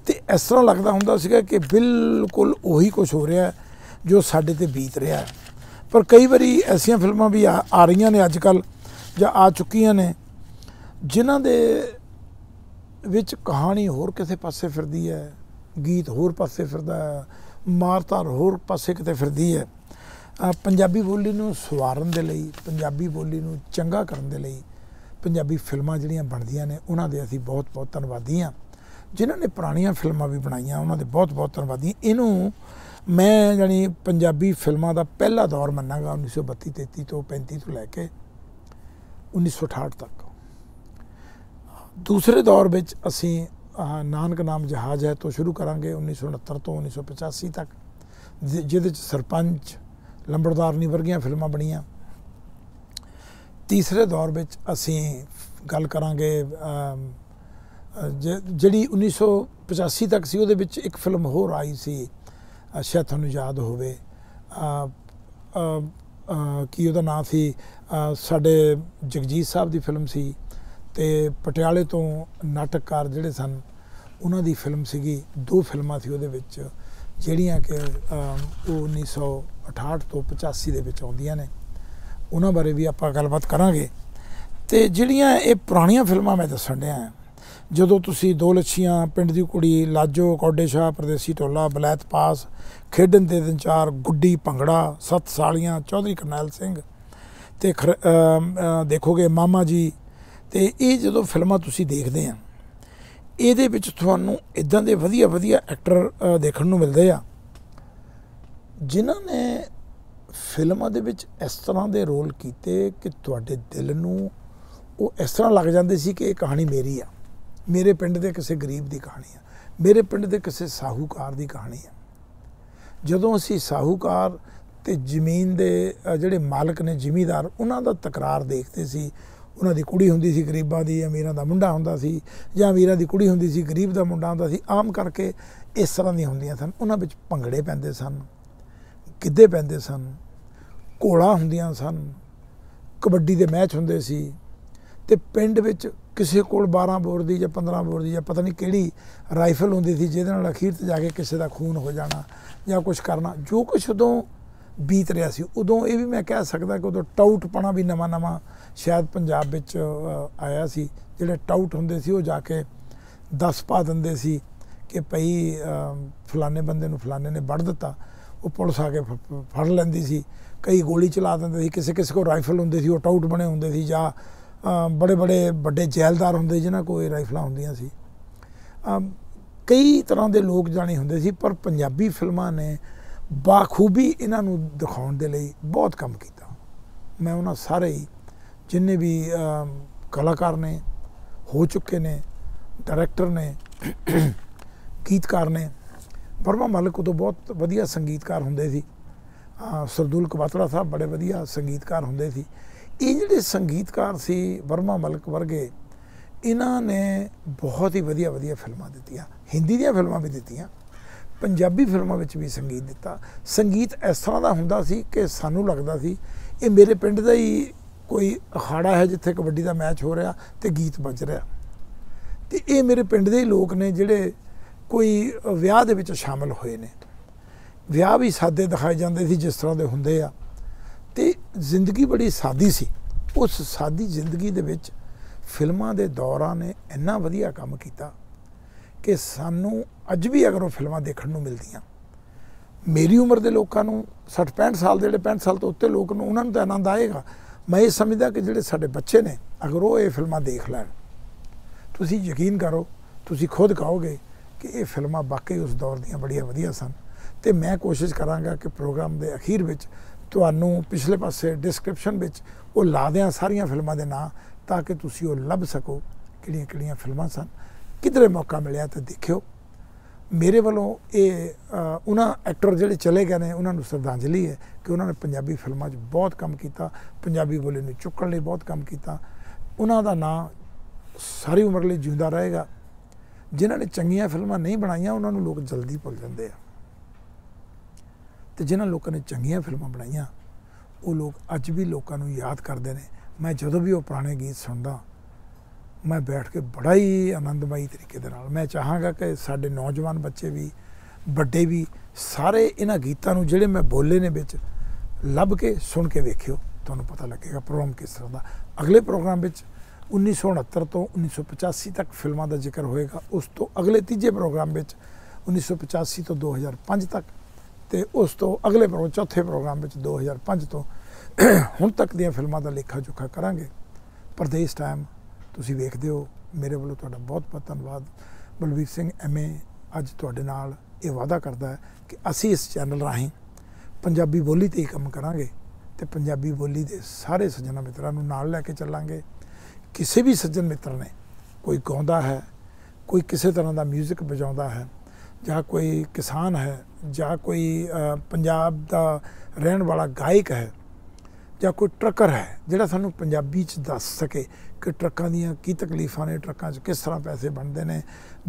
ਤੇ ਇਸ ਤਰ੍ਹਾਂ ਲੱਗਦਾ ਹੁੰਦਾ ਸੀਗਾ ਕਿ ਬਿਲਕੁਲ ਉਹੀ ਕੁਝ ਹੋ ਰਿਹਾ ਜੋ ਸਾਡੇ ਤੇ ਬੀਤ ਰਿਹਾ ਹੈ ਪਰ ਕਈ ਵਾਰੀ ਐਸੀਆਂ ਫਿਲਮਾਂ ਵੀ ਆ ਰਹੀਆਂ ਨੇ ਅੱਜ ਕੱਲ ਜਾਂ ਆ ਚੁੱਕੀਆਂ ਨੇ ਜਿਨ੍ਹਾਂ ਦੇ ਵਿੱਚ ਕਹਾਣੀ ਹੋਰ ਕਿਸੇ ਪਾਸੇ ਫਿਰਦੀ ਹੈ ਗੀਤ ਹੋਰ ਪਾਸੇ ਫਿਰਦਾ ਮਾਰਤਾਰ ਹੋਰ ਪਾਸੇ ਕਿਤੇ ਫਿਰਦੀ ਹੈ ਪੰਜਾਬੀ ਬੋਲੀ ਨੂੰ ਸਵਾਰਨ ਦੇ ਲਈ ਪੰਜਾਬੀ ਬੋਲੀ ਨੂੰ ਚੰਗਾ ਕਰਨ ਦੇ ਲਈ ਪੰਜਾਬੀ ਫਿਲਮਾਂ ਜਿਹੜੀਆਂ ਬਣਦੀਆਂ ਨੇ ਉਹਨਾਂ ਦੇ ਅਸੀਂ ਬਹੁਤ-ਬਹੁਤ ਧੰਨਵਾਦੀ ਹਾਂ ਜਿਨ੍ਹਾਂ ਨੇ ਪੁਰਾਣੀਆਂ ਫਿਲਮਾਂ ਵੀ ਬਣਾਈਆਂ ਉਹਨਾਂ ਦੇ ਬਹੁਤ-ਬਹੁਤ ਧੰਨਵਾਦੀ ਇਹਨੂੰ ਮੈਂ ਜਾਨੀ ਪੰਜਾਬੀ ਫਿਲਮਾਂ ਦਾ ਪਹਿਲਾ ਦੌਰ ਮੰਨਾਂਗਾ 1932 33 ਤੋਂ 35 ਤੋਂ ਲੈ ਕੇ 1968 ਤੱਕ ਦੂਸਰੇ ਦੌਰ ਵਿੱਚ ਅਸੀਂ ਨਾਨਕ ਨਾਮ ਜਹਾਜ਼ ਹੈ ਤੋਂ ਸ਼ੁਰੂ ਕਰਾਂਗੇ 1969 ਤੋਂ 1985 ਤੱਕ ਜਿਹਦੇ ਚ ਸਰਪੰਚ ਲੰਬੜਦਾਰਨੀ ਵਰਗੀਆਂ ਫਿਲਮਾਂ ਬਣੀਆਂ ਤੀਸਰੇ ਦੌਰ ਵਿੱਚ ਅਸੀਂ ਗੱਲ ਕਰਾਂਗੇ ਜਿਹੜੀ 1985 ਤੱਕ ਸੀ ਉਹਦੇ ਵਿੱਚ ਇੱਕ ਫਿਲਮ ਹੋਰ ਆਈ ਸੀ ਸ਼ਾਇਦ ਤੁਹਾਨੂੰ ਯਾਦ ਹੋਵੇ ਕੀ ਉਹਦਾ ਨਾਮ ਸੀ ਸਾਡੇ ਜਗਜੀਤ ਸਾਹਿਬ ਦੀ ਫਿਲਮ ਸੀ ਤੇ ਪਟਿਆਲੇ ਤੋਂ ਨਾਟਕਕਾਰ ਜਿਹੜੇ ਸਨ ਉਹਨਾਂ ਦੀ ਫਿਲਮ ਸੀਗੀ ਦੋ ਫਿਲਮਾਂ ਸੀ ਉਹਦੇ ਵਿੱਚ ਜਿਹੜੀਆਂ ਕਿ ਉਹ 1968 ਤੋਂ 85 ਦੇ ਵਿੱਚ ਆਉਂਦੀਆਂ ਨੇ ਉਹਨਾਂ ਬਾਰੇ ਵੀ ਆਪਾਂ ਗੱਲਬਾਤ ਕਰਾਂਗੇ ਤੇ ਜਿਹੜੀਆਂ ਇਹ ਪੁਰਾਣੀਆਂ ਫਿਲਮਾਂ ਮੈਂ ਦੱਸਣ ਡਿਆ ਜਦੋਂ ਤੁਸੀਂ ਦੋ ਲੱਛੀਆਂ ਪਿੰਡ ਦੀ ਕੁੜੀ ਲਾਜੋ ਕੌਡੇਸ਼ਾ ਪ੍ਰਦੇਸੀ ਟੋਲਾ ਬਲੈਤ ਪਾਸ ਖੇਡਣ ਦੇ ਦਿਨ ਚਾਰ ਗੁੱਡੀ ਭੰਗੜਾ ਸੱਤ ਸਾਲੀਆਂ ਚੌਧਰੀ ਕਰਨੈਲ ਸਿੰਘ ਤੇ ਦੇਖੋਗੇ ਮਾਮਾ ਜੀ ਤੇ ਇਹ ਜਦੋਂ ਫਿਲਮਾਂ ਤੁਸੀਂ ਦੇਖਦੇ ਆ ਇਹਦੇ ਵਿੱਚ ਤੁਹਾਨੂੰ ਇਦਾਂ ਦੇ ਵਧੀਆ ਵਧੀਆ ਐਕਟਰ ਦੇਖਣ ਨੂੰ ਮਿਲਦੇ ਆ ਜਿਨ੍ਹਾਂ ਨੇ ਫਿਲਮਾਂ ਦੇ ਵਿੱਚ ਇਸ ਤਰ੍ਹਾਂ ਦੇ ਰੋਲ ਕੀਤੇ ਕਿ ਤੁਹਾਡੇ ਦਿਲ ਨੂੰ ਉਹ ਇਸ ਤਰ੍ਹਾਂ ਲੱਗ ਜਾਂਦੇ ਸੀ ਕਿ ਇਹ ਕਹਾਣੀ ਮੇਰੀ ਆ ਮੇਰੇ ਪਿੰਡ ਦੇ ਕਿਸੇ ਗਰੀਬ ਦੀ ਕਹਾਣੀ ਆ ਮੇਰੇ ਪਿੰਡ ਦੇ ਕਿਸੇ ਸਾਹੂਕਾਰ ਦੀ ਕਹਾਣੀ ਆ ਜਦੋਂ ਅਸੀਂ ਸਾਹੂਕਾਰ ਤੇ ਜ਼ਮੀਨ ਦੇ ਜਿਹੜੇ ਮਾਲਕ ਨੇ ਜ਼ਿਮੀਦਾਰ ਉਹਨਾਂ ਦਾ ਤਕਰਾਰ ਦੇਖਦੇ ਸੀ ਉਹਨਾਂ ਦੀ ਕੁੜੀ ਹੁੰਦੀ ਸੀ ਗਰੀਬਾਂ ਦੀ ਅਮੀਰਾਂ ਦਾ ਮੁੰਡਾ ਹੁੰਦਾ ਸੀ ਜਾਂ ਅਮੀਰਾਂ ਦੀ ਕੁੜੀ ਹੁੰਦੀ ਸੀ ਗਰੀਬ ਦਾ ਮੁੰਡਾ ਹੁੰਦਾ ਸੀ ਆਮ ਕਰਕੇ ਇਸ ਤਰ੍ਹਾਂ ਦੀਆਂ ਹੁੰਦੀਆਂ ਸਨ ਉਹਨਾਂ ਵਿੱਚ ਭੰਗੜੇ ਪੈਂਦੇ ਸਨ ਗਿੱਧੇ ਪੈਂਦੇ ਸਨ ਕੋਲਾ ਹੁੰਦੀਆਂ ਸਨ ਕਬੱਡੀ ਦੇ ਮੈਚ ਹੁੰਦੇ ਸੀ ਤੇ ਪਿੰਡ ਵਿੱਚ ਕਿਸੇ ਕੋਲ 12 ਬੋਰ ਦੀ ਜਾਂ 15 ਬੋਰ ਦੀ ਜਾਂ ਪਤਾ ਨਹੀਂ ਕਿਹੜੀ ਰਾਈਫਲ ਹੁੰਦੀ ਸੀ ਜਿਹਦੇ ਨਾਲ ਅਖੀਰ ਤੇ ਜਾ ਕੇ ਕਿਸੇ ਦਾ ਖੂਨ ਹੋ ਜਾਣਾ ਜਾਂ ਕੁਝ ਕਰਨਾ ਜੋ ਕੁਝ ਉਦੋਂ ਬੀਤ ਰਿਹਾ ਸੀ ਉਦੋਂ ਇਹ ਵੀ ਮੈਂ ਕਹਿ ਸਕਦਾ ਕਿ ਉਦੋਂ ਟਾਊਟ ਪਣਾ ਵੀ ਨਵਾਂ ਨਵਾਂ ਸ਼ਾਇਦ ਪੰਜਾਬ ਵਿੱਚ ਆਇਆ ਸੀ ਜਿਹੜੇ ਟਾਊਟ ਹੁੰਦੇ ਸੀ ਉਹ ਜਾ ਕੇ ਦੱਸ ਪਾ ਦਿੰਦੇ ਸੀ ਕਿ ਭਈ ਫਲਾਣੇ ਬੰਦੇ ਨੂੰ ਫਲਾਣੇ ਨੇ ਵੱਢ ਦਿੱਤਾ ਉਹ ਪੁਲਿਸ ਆ ਕੇ ਫੜ ਲੈਂਦੀ ਸੀ ਕਈ ਗੋਲੀ ਚਲਾ ਦਿੰਦੇ ਸੀ ਕਿਸੇ ਕਿਸੇ ਕੋ ਰਾਈਫਲ ਹੁੰਦੇ ਸੀ ਉਹ ਟਾਊਟ ਬਣੇ ਹੁੰਦੇ ਸੀ ਜਾਂ ਬੜੇ ਬੜੇ ਵੱਡੇ ਜੈਲਦਾਰ ਹੁੰਦੇ ਜਿਨ੍ਹਾਂ ਕੋਲ ਰਾਈਫਲਾਂ ਹੁੰਦੀਆਂ ਸੀ ਕਈ ਤਰ੍ਹਾਂ ਦੇ ਲੋਕ ਜਾਣੇ ਹੁੰਦੇ ਸੀ ਪਰ ਪੰਜਾਬੀ ਫਿਲਮਾਂ ਨੇ ਬਾਖੂਬੀ ਇਹਨਾਂ ਨੂੰ ਦਿਖਾਉਣ ਦੇ ਲਈ ਬਹੁਤ ਕੰਮ ਕੀਤਾ ਮੈਂ ਉਹਨਾਂ ਸਾਰੇ ਹੀ ਜਿੰਨੇ ਵੀ ਕਲਾਕਾਰ ਨੇ ਹੋ ਚੁੱਕੇ ਨੇ ਡਾਇਰੈਕਟਰ ਨੇ ਗੀਤਕਾਰ ਨੇ ਵਰਮਾ ਮਲਕ ਤੋਂ ਬਹੁਤ ਵਧੀਆ ਸੰਗੀਤਕਾਰ ਹੁੰਦੇ ਸੀ ਸਰਦੂਲ ਕਬਾਤੜਾ ਸਾਹਿਬ ਬੜੇ ਵਧੀਆ ਸੰਗੀਤਕਾਰ ਹੁੰਦੇ ਸੀ ਇਹ ਜਿਹੜੇ ਸੰਗੀਤਕਾਰ ਸੀ ਵਰਮਾ ਮਲਕ ਵਰਗੇ ਇਹਨਾਂ ਨੇ ਬਹੁਤ ਹੀ ਵਧੀਆ ਵਧੀਆ ਫਿਲਮਾਂ ਦਿੱਤੀਆਂ ਹਿੰਦੀ ਦੀਆਂ ਫਿਲਮਾਂ ਵੀ ਦਿੱਤੀਆਂ ਪੰਜਾਬੀ ਫਿਲਮਾਂ ਵਿੱਚ ਵੀ ਸੰਗੀਤ ਦਿੱਤਾ ਸੰਗੀਤ ਇਸ ਤਰ੍ਹਾਂ ਦਾ ਹੁੰਦਾ ਸੀ ਕਿ ਸਾਨੂੰ ਲੱਗਦਾ ਸੀ ਇਹ ਮੇਰੇ ਪਿੰਡ ਦਾ ਹੀ ਕੋਈ ਅਖਾੜਾ ਹੈ ਜਿੱਥੇ ਕਬੱਡੀ ਦਾ ਮੈਚ ਹੋ ਰਿਹਾ ਤੇ ਗੀਤ ਵੱਜ ਰਿਹਾ ਤੇ ਇਹ ਮੇਰੇ ਪਿੰਡ ਦੇ ਲੋਕ ਨੇ ਜਿਹੜੇ ਕੋਈ ਵਿਆਹ ਦੇ ਵਿੱਚ ਸ਼ਾਮਲ ਹੋਏ ਨੇ ਵਿਆਹ ਵੀ ਸਾਦੇ ਦਿਖਾਏ ਜਾਂਦੇ ਸੀ ਜਿਸ ਤਰ੍ਹਾਂ ਦੇ ਹੁੰਦੇ ਆ ਤੇ ਜ਼ਿੰਦਗੀ ਬੜੀ ਸਾਦੀ ਸੀ ਉਸ ਸਾਦੀ ਜ਼ਿੰਦਗੀ ਦੇ ਵਿੱਚ ਫਿਲਮਾਂ ਦੇ ਦੌਰਾਂ ਨੇ ਇੰਨਾ ਵਧੀਆ ਕੰਮ ਕੀਤਾ ਕਿ ਸਾਨੂੰ ਅੱਜ ਵੀ ਅਗਰ ਉਹ ਫਿਲਮਾਂ ਦੇਖਣ ਨੂੰ ਮਿਲਦੀਆਂ ਮੇਰੀ ਉਮਰ ਦੇ ਲੋਕਾਂ ਨੂੰ 60 65 ਸਾਲ ਦੇ ਜਿਹੜੇ 65 ਸਾਲ ਤੋਂ ਉੱਤੇ ਲੋਕ ਨੂੰ ਉਹਨਾਂ ਨੂੰ ਤਾਂ ਆਨੰਦ ਆਏਗਾ ਮੈਂ ਇਹ ਸਮਝਦਾ ਕਿ ਜਿਹੜੇ ਸਾਡੇ ਬੱਚੇ ਨੇ ਅਗਰ ਉਹ ਇਹ ਫਿਲਮਾਂ ਦੇਖ ਲੈਣ ਤੁਸੀਂ ਯਕੀਨ ਕਰੋ ਤੁਸੀਂ ਖੁਦ ਕਹੋਗੇ ਕਿ ਇਹ ਫਿਲਮਾਂ ਵਾਕਈ ਉਸ ਦੌਰ ਦੀਆਂ ਬੜੀਆਂ ਵਧੀਆ ਸਨ ਤੇ ਮੈਂ ਕੋਸ਼ਿਸ਼ ਕਰਾਂਗਾ ਕਿ ਪ੍ਰੋਗਰਾਮ ਦੇ ਅਖੀਰ ਵਿੱਚ ਤੁਹਾਨੂੰ ਪਿਛਲੇ ਪਾਸੇ ਡਿਸਕ੍ਰਿਪਸ਼ਨ ਵਿੱਚ ਉਹ ਲਾ ਦਿਆਂ ਸਾਰੀਆਂ ਫਿਲਮਾਂ ਦੇ ਨਾਂ ਤਾਂ ਕਿ ਤੁਸੀਂ ਉਹ ਲੱਭ ਸਕੋ ਕਿਹੜੀਆਂ ਕਿਹੜੀਆਂ ਫਿਲਮਾਂ ਸਨ ਕਿਧਰੇ ਮੌਕਾ ਮਿਲਿਆ ਤਾਂ ਦੇਖਿਓ ਮੇਰੇ ਵੱਲੋਂ ਇਹ ਉਹਨਾਂ ਐਕਟਰ ਜਿਹੜੇ ਚਲੇ ਗਏ ਨੇ ਉਹਨਾਂ ਨੂੰ ਸ਼ਰਧਾਂਜਲੀ ਹੈ ਕਿ ਉਹਨਾਂ ਨੇ ਪੰਜਾਬੀ ਫਿਲਮਾਂ 'ਚ ਬਹੁਤ ਕੰਮ ਕੀਤਾ ਪੰਜਾਬੀ ਬੋਲੀ ਨੂੰ ਚੁੱਕਣ ਲਈ ਬਹੁਤ ਕੰਮ ਕੀਤਾ ਉਹਨਾਂ ਦਾ ਨਾਂ ਸਾਰੀ ਉਮਰ ਲਈ ਜਿਉਂਦਾ ਰਹੇਗਾ ਜਿਨ੍ਹਾਂ ਨੇ ਚੰਗੀਆਂ ਫਿਲਮਾਂ ਨਹੀਂ ਬਣਾਈਆਂ ਉਹਨਾਂ ਨੂੰ ਲੋਕ ਜਲਦੀ ਭੁੱਲ ਜਾਂਦੇ ਆ ਤੇ ਜਿਨ੍ਹਾਂ ਲੋਕਾਂ ਨੇ ਚੰਗੀਆਂ ਫਿਲਮਾਂ ਬਣਾਈਆਂ ਉਹ ਲੋਕ ਅੱਜ ਵੀ ਲੋਕਾਂ ਨੂੰ ਯਾਦ ਕਰਦੇ ਨੇ ਮੈਂ ਜਦੋਂ ਵੀ ਉਹ ਪੁਰਾਣੇ ਗੀਤ ਸੁਣਦਾ ਮੈਂ ਬੈਠ ਕੇ ਬੜਾ ਹੀ ਆਨੰਦਮਈ ਤਰੀਕੇ ਦੇ ਨਾਲ ਮੈਂ ਚਾਹਾਂਗਾ ਕਿ ਸਾਡੇ ਨੌਜਵਾਨ ਬੱਚੇ ਵੀ ਵੱਡੇ ਵੀ ਸਾਰੇ ਇਹਨਾਂ ਗੀਤਾਂ ਨੂੰ ਜਿਹੜੇ ਮੈਂ ਬੋਲੇ ਨੇ ਵਿੱਚ ਲੱਭ ਕੇ ਸੁਣ ਕੇ ਵੇਖਿਓ ਤੁਹਾਨੂੰ ਪਤਾ ਲੱਗੇਗਾ ਪ੍ਰੋਗਰਾਮ ਕਿਸ ਤਰ੍ਹਾਂ ਦਾ ਅਗਲੇ ਪ੍ਰੋਗਰਾਮ ਵਿੱਚ 1969 ਤੋਂ 1985 ਤੱਕ ਫਿਲਮਾਂ ਦਾ ਜ਼ਿਕਰ ਹੋਏਗਾ ਉਸ ਤੋਂ ਅਗਲੇ ਤੀਜੇ ਪ੍ਰੋਗਰਾਮ ਵਿੱਚ 1985 ਤੋਂ 2005 ਤੱਕ ਤੇ ਉਸ ਤੋਂ ਅਗਲੇ ਪ੍ਰੋਗਰਾਮ ਚੌਥੇ ਪ੍ਰੋਗਰਾਮ ਵਿੱਚ 2005 ਤੋਂ ਹੁਣ ਤੱਕ ਦੀਆਂ ਫਿਲਮਾਂ ਦਾ ਲੇਖਾ ਜੋਖਾ ਕਰਾਂਗੇ ਪਰਦੇਸ ਟਾਈਮ ਤੁਸੀਂ ਵੇਖਦੇ ਹੋ ਮੇਰੇ ਵੱਲੋਂ ਤੁਹਾਡਾ ਬਹੁਤ ਬਹੁਤ ਧੰਨਵਾਦ ਬਲਵੀਰ ਸਿੰਘ ਐਮਏ ਅੱਜ ਤੁਹਾਡੇ ਨਾਲ ਇਹ ਵਾਅਦਾ ਕਰਦਾ ਹੈ ਕਿ ਅਸੀਂ ਇਸ ਚੈਨਲ ਰਾਹੀਂ ਪੰਜਾਬੀ ਬੋਲੀ ਤੇ ਹੀ ਕੰਮ ਕਰਾਂਗੇ ਤੇ ਪੰਜਾਬੀ ਬੋਲੀ ਦੇ ਸਾਰੇ ਸੱਜਣਾ ਮਿੱਤਰਾਂ ਨੂੰ ਨਾਲ ਲੈ ਕੇ ਚੱਲਾਂਗੇ ਕਿਸੇ ਵੀ ਸੱਜਣ ਮਿੱਤਰ ਨੇ ਕੋਈ ਗਾਉਂਦਾ ਹੈ ਕੋਈ ਕਿਸੇ ਤਰ੍ਹਾਂ ਦਾ 뮤직 ਵਜਾਉਂਦਾ ਹੈ ਜਾਂ ਕੋਈ ਕਿਸਾਨ ਹੈ ਜਾਂ ਕੋਈ ਪੰਜਾਬ ਦਾ ਰਹਿਣ ਵਾਲਾ ਗਾਇਕ ਹੈ ਜਾਂ ਕੋਈ ਟਰੱਕਰ ਹੈ ਜਿਹੜਾ ਸਾਨੂੰ ਪੰਜਾਬੀ ਚ ਦੱਸ ਸਕੇ ਕਿ ਟਰੱਕਾਂ ਦੀਆਂ ਕੀ ਤਕਲੀਫਾਂ ਨੇ ਟਰੱਕਾਂ 'ਚ ਕਿਸ ਤਰ੍ਹਾਂ ਪੈਸੇ ਬਣਦੇ ਨੇ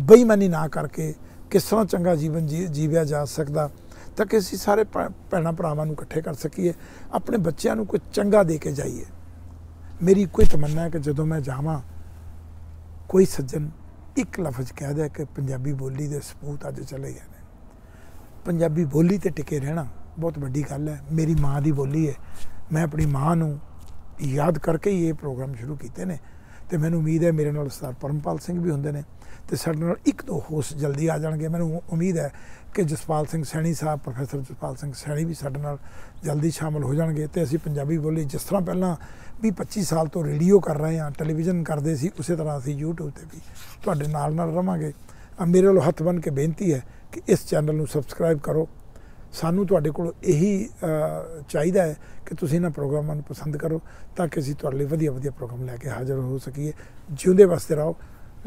ਬੇਈਮਾਨੀ ਨਾ ਕਰਕੇ ਕਿਸ ਤਰ੍ਹਾਂ ਚੰਗਾ ਜੀਵਨ ਜੀਵਿਆ ਜਾ ਸਕਦਾ ਤਾਂ ਕਿ ਅਸੀਂ ਸਾਰੇ ਭੈਣਾ ਭਰਾਵਾਂ ਨੂੰ ਇਕੱਠੇ ਕਰ ਸਕੀਏ ਆਪਣੇ ਬੱਚਿਆਂ ਨੂੰ ਕੋਈ ਚੰਗਾ ਦੇ ਕੇ ਜਾਈਏ ਮੇਰੀ ਕੋਈ ਤਮੰਨਾ ਹੈ ਕਿ ਜਦੋਂ ਮੈਂ ਜਾਵਾਂ ਕੋਈ ਸੱਜਣ ਇੱਕ ਲਫ਼ਜ਼ ਕਹਿ ਦੇ ਕਿ ਪੰਜਾਬੀ ਬੋਲੀ ਦੇ ਸਪੂਤ ਅੱਜ ਚਲੇ ਗਏ ਨੇ ਪੰਜਾਬੀ ਬੋਲੀ ਤੇ ਟਿਕੇ ਰਹਿਣਾ ਬਹੁਤ ਵੱਡੀ ਗੱਲ ਹੈ ਮੇਰੀ ਮਾਂ ਦੀ ਬੋਲੀ ਹੈ ਮੈਂ ਆਪਣੀ ਮਾਂ ਨੂੰ ਯਾਦ ਕਰਕੇ ਹੀ ਇਹ ਪ੍ਰੋਗਰਾਮ ਸ਼ੁਰੂ ਕੀਤੇ ਨੇ ਤੇ ਮੈਨੂੰ ਉਮੀਦ ਹੈ ਮੇਰੇ ਨਾਲ ਸਰ ਪਰਮਪਾਲ ਸਿੰਘ ਵੀ ਹੁੰਦੇ ਨੇ ਤੇ ਸਾਡੇ ਨਾਲ ਇੱਕ ਦੋ ਹੋਸ ਜਲਦੀ ਆ ਜਾਣਗੇ ਮੈਨੂੰ ਉਮੀਦ ਹੈ ਕਿ ਜਸਪਾਲ ਸਿੰਘ ਸੈਣੀ ਸਾਹਿਬ ਪ੍ਰੋਫੈਸਰ ਜਸਪਾਲ ਸਿੰਘ ਸੈਣੀ ਵੀ ਸਾਡੇ ਨਾਲ ਜਲਦੀ ਸ਼ਾਮਲ ਹੋ ਜਾਣਗੇ ਤੇ ਅਸੀਂ ਪੰਜਾਬੀ ਬੋਲੀ ਜਿਸ ਤਰ੍ਹਾਂ ਪਹਿਲਾਂ ਵੀ 25 ਸਾਲ ਤੋਂ ਰੇਡੀਓ ਕਰ ਰਹੇ ਹਾਂ ਟੈਲੀਵਿਜ਼ਨ ਕਰਦੇ ਸੀ ਉਸੇ ਤਰ੍ਹਾਂ ਅਸੀਂ YouTube ਤੇ ਵੀ ਤੁਹਾਡੇ ਨਾਲ ਨਾਲ ਰਵਾਂਗੇ ਮੇਰੇ ਵੱਲੋਂ ਹੱਥ ਬਨ ਕੇ ਬੇਨਤੀ ਹੈ ਕਿ ਇਸ ਚੈਨਲ ਨੂੰ ਸਬਸਕ੍ਰਾਈਬ ਕਰੋ ਸਾਨੂੰ ਤੁਹਾਡੇ ਕੋਲ ਇਹੀ ਚਾਹੀਦਾ ਹੈ ਕਿ ਤੁਸੀਂ ਇਹਨਾਂ ਪ੍ਰੋਗਰਾਮਾਂ ਨੂੰ ਪਸੰਦ ਕਰੋ ਤਾਂ ਕਿ ਅਸੀਂ ਤੁਹਾਡੇ ਲਈ ਵਧੀਆ ਵਧੀਆ ਪ੍ਰੋਗਰਾਮ ਲੈ ਕੇ ਹਾਜ਼ਰ ਹੋ ਸਕੀਏ ਜਿਉਂਦੇ ਵਾਸਤੇ ਰਹੋ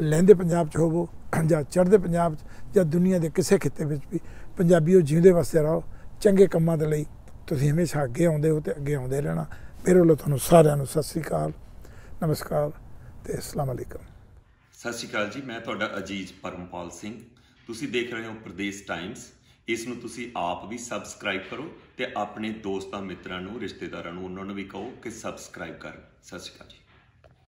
ਲੈਂਦੇ ਪੰਜਾਬ 'ਚ ਹੋਵੋ ਜਾਂ ਚੜ੍ਹਦੇ ਪੰਜਾਬ 'ਚ ਜਾਂ ਦੁਨੀਆ ਦੇ ਕਿਸੇ ਖਿੱਤੇ ਵਿੱਚ ਵੀ ਪੰਜਾਬੀਓ ਜਿਉਂਦੇ ਵਾਸਤੇ ਰਹੋ ਚੰਗੇ ਕੰਮਾਂ ਦੇ ਲਈ ਤੁਸੀਂ ਹਮੇਸ਼ਾ ਅੱਗੇ ਆਉਂਦੇ ਹੋ ਤੇ ਅੱਗੇ ਆਉਂਦੇ ਰਹਿਣਾ ਮੇਰੇ ਵੱਲੋਂ ਤੁਹਾਨੂੰ ਸਾਰਿਆਂ ਨੂੰ ਸਤਿ ਸ੍ਰੀ ਅਕਾਲ ਨਮਸਕਾਰ ਤੇ ਅਸਲਾਮ ਅਲੈਕਮ ਸਤਿ ਸ੍ਰੀ ਅਕਾਲ ਜੀ ਮੈਂ ਤੁਹਾਡਾ ਅਜੀਜ਼ ਪਰਮਪਾਲ ਸਿੰਘ ਤੁਸੀਂ ਦੇਖ ਰਹੇ ਹੋ ਪ੍ਰਦੇਸ਼ ਟਾਈਮਸ ਇਸ ਨੂੰ ਤੁਸੀਂ ਆਪ ਵੀ ਸਬਸਕ੍ਰਾਈਬ ਕਰੋ ਤੇ ਆਪਣੇ ਦੋਸਤਾਂ ਮਿੱਤਰਾਂ ਨੂੰ ਰਿਸ਼ਤੇਦਾਰਾਂ ਨੂੰ ਉਹਨਾਂ ਨੂੰ ਵੀ ਕਹੋ ਕਿ ਸਬਸਕ੍ਰਾਈਬ ਕਰਨ ਸਤਿ ਸ਼੍ਰੀ ਅਕਾਲ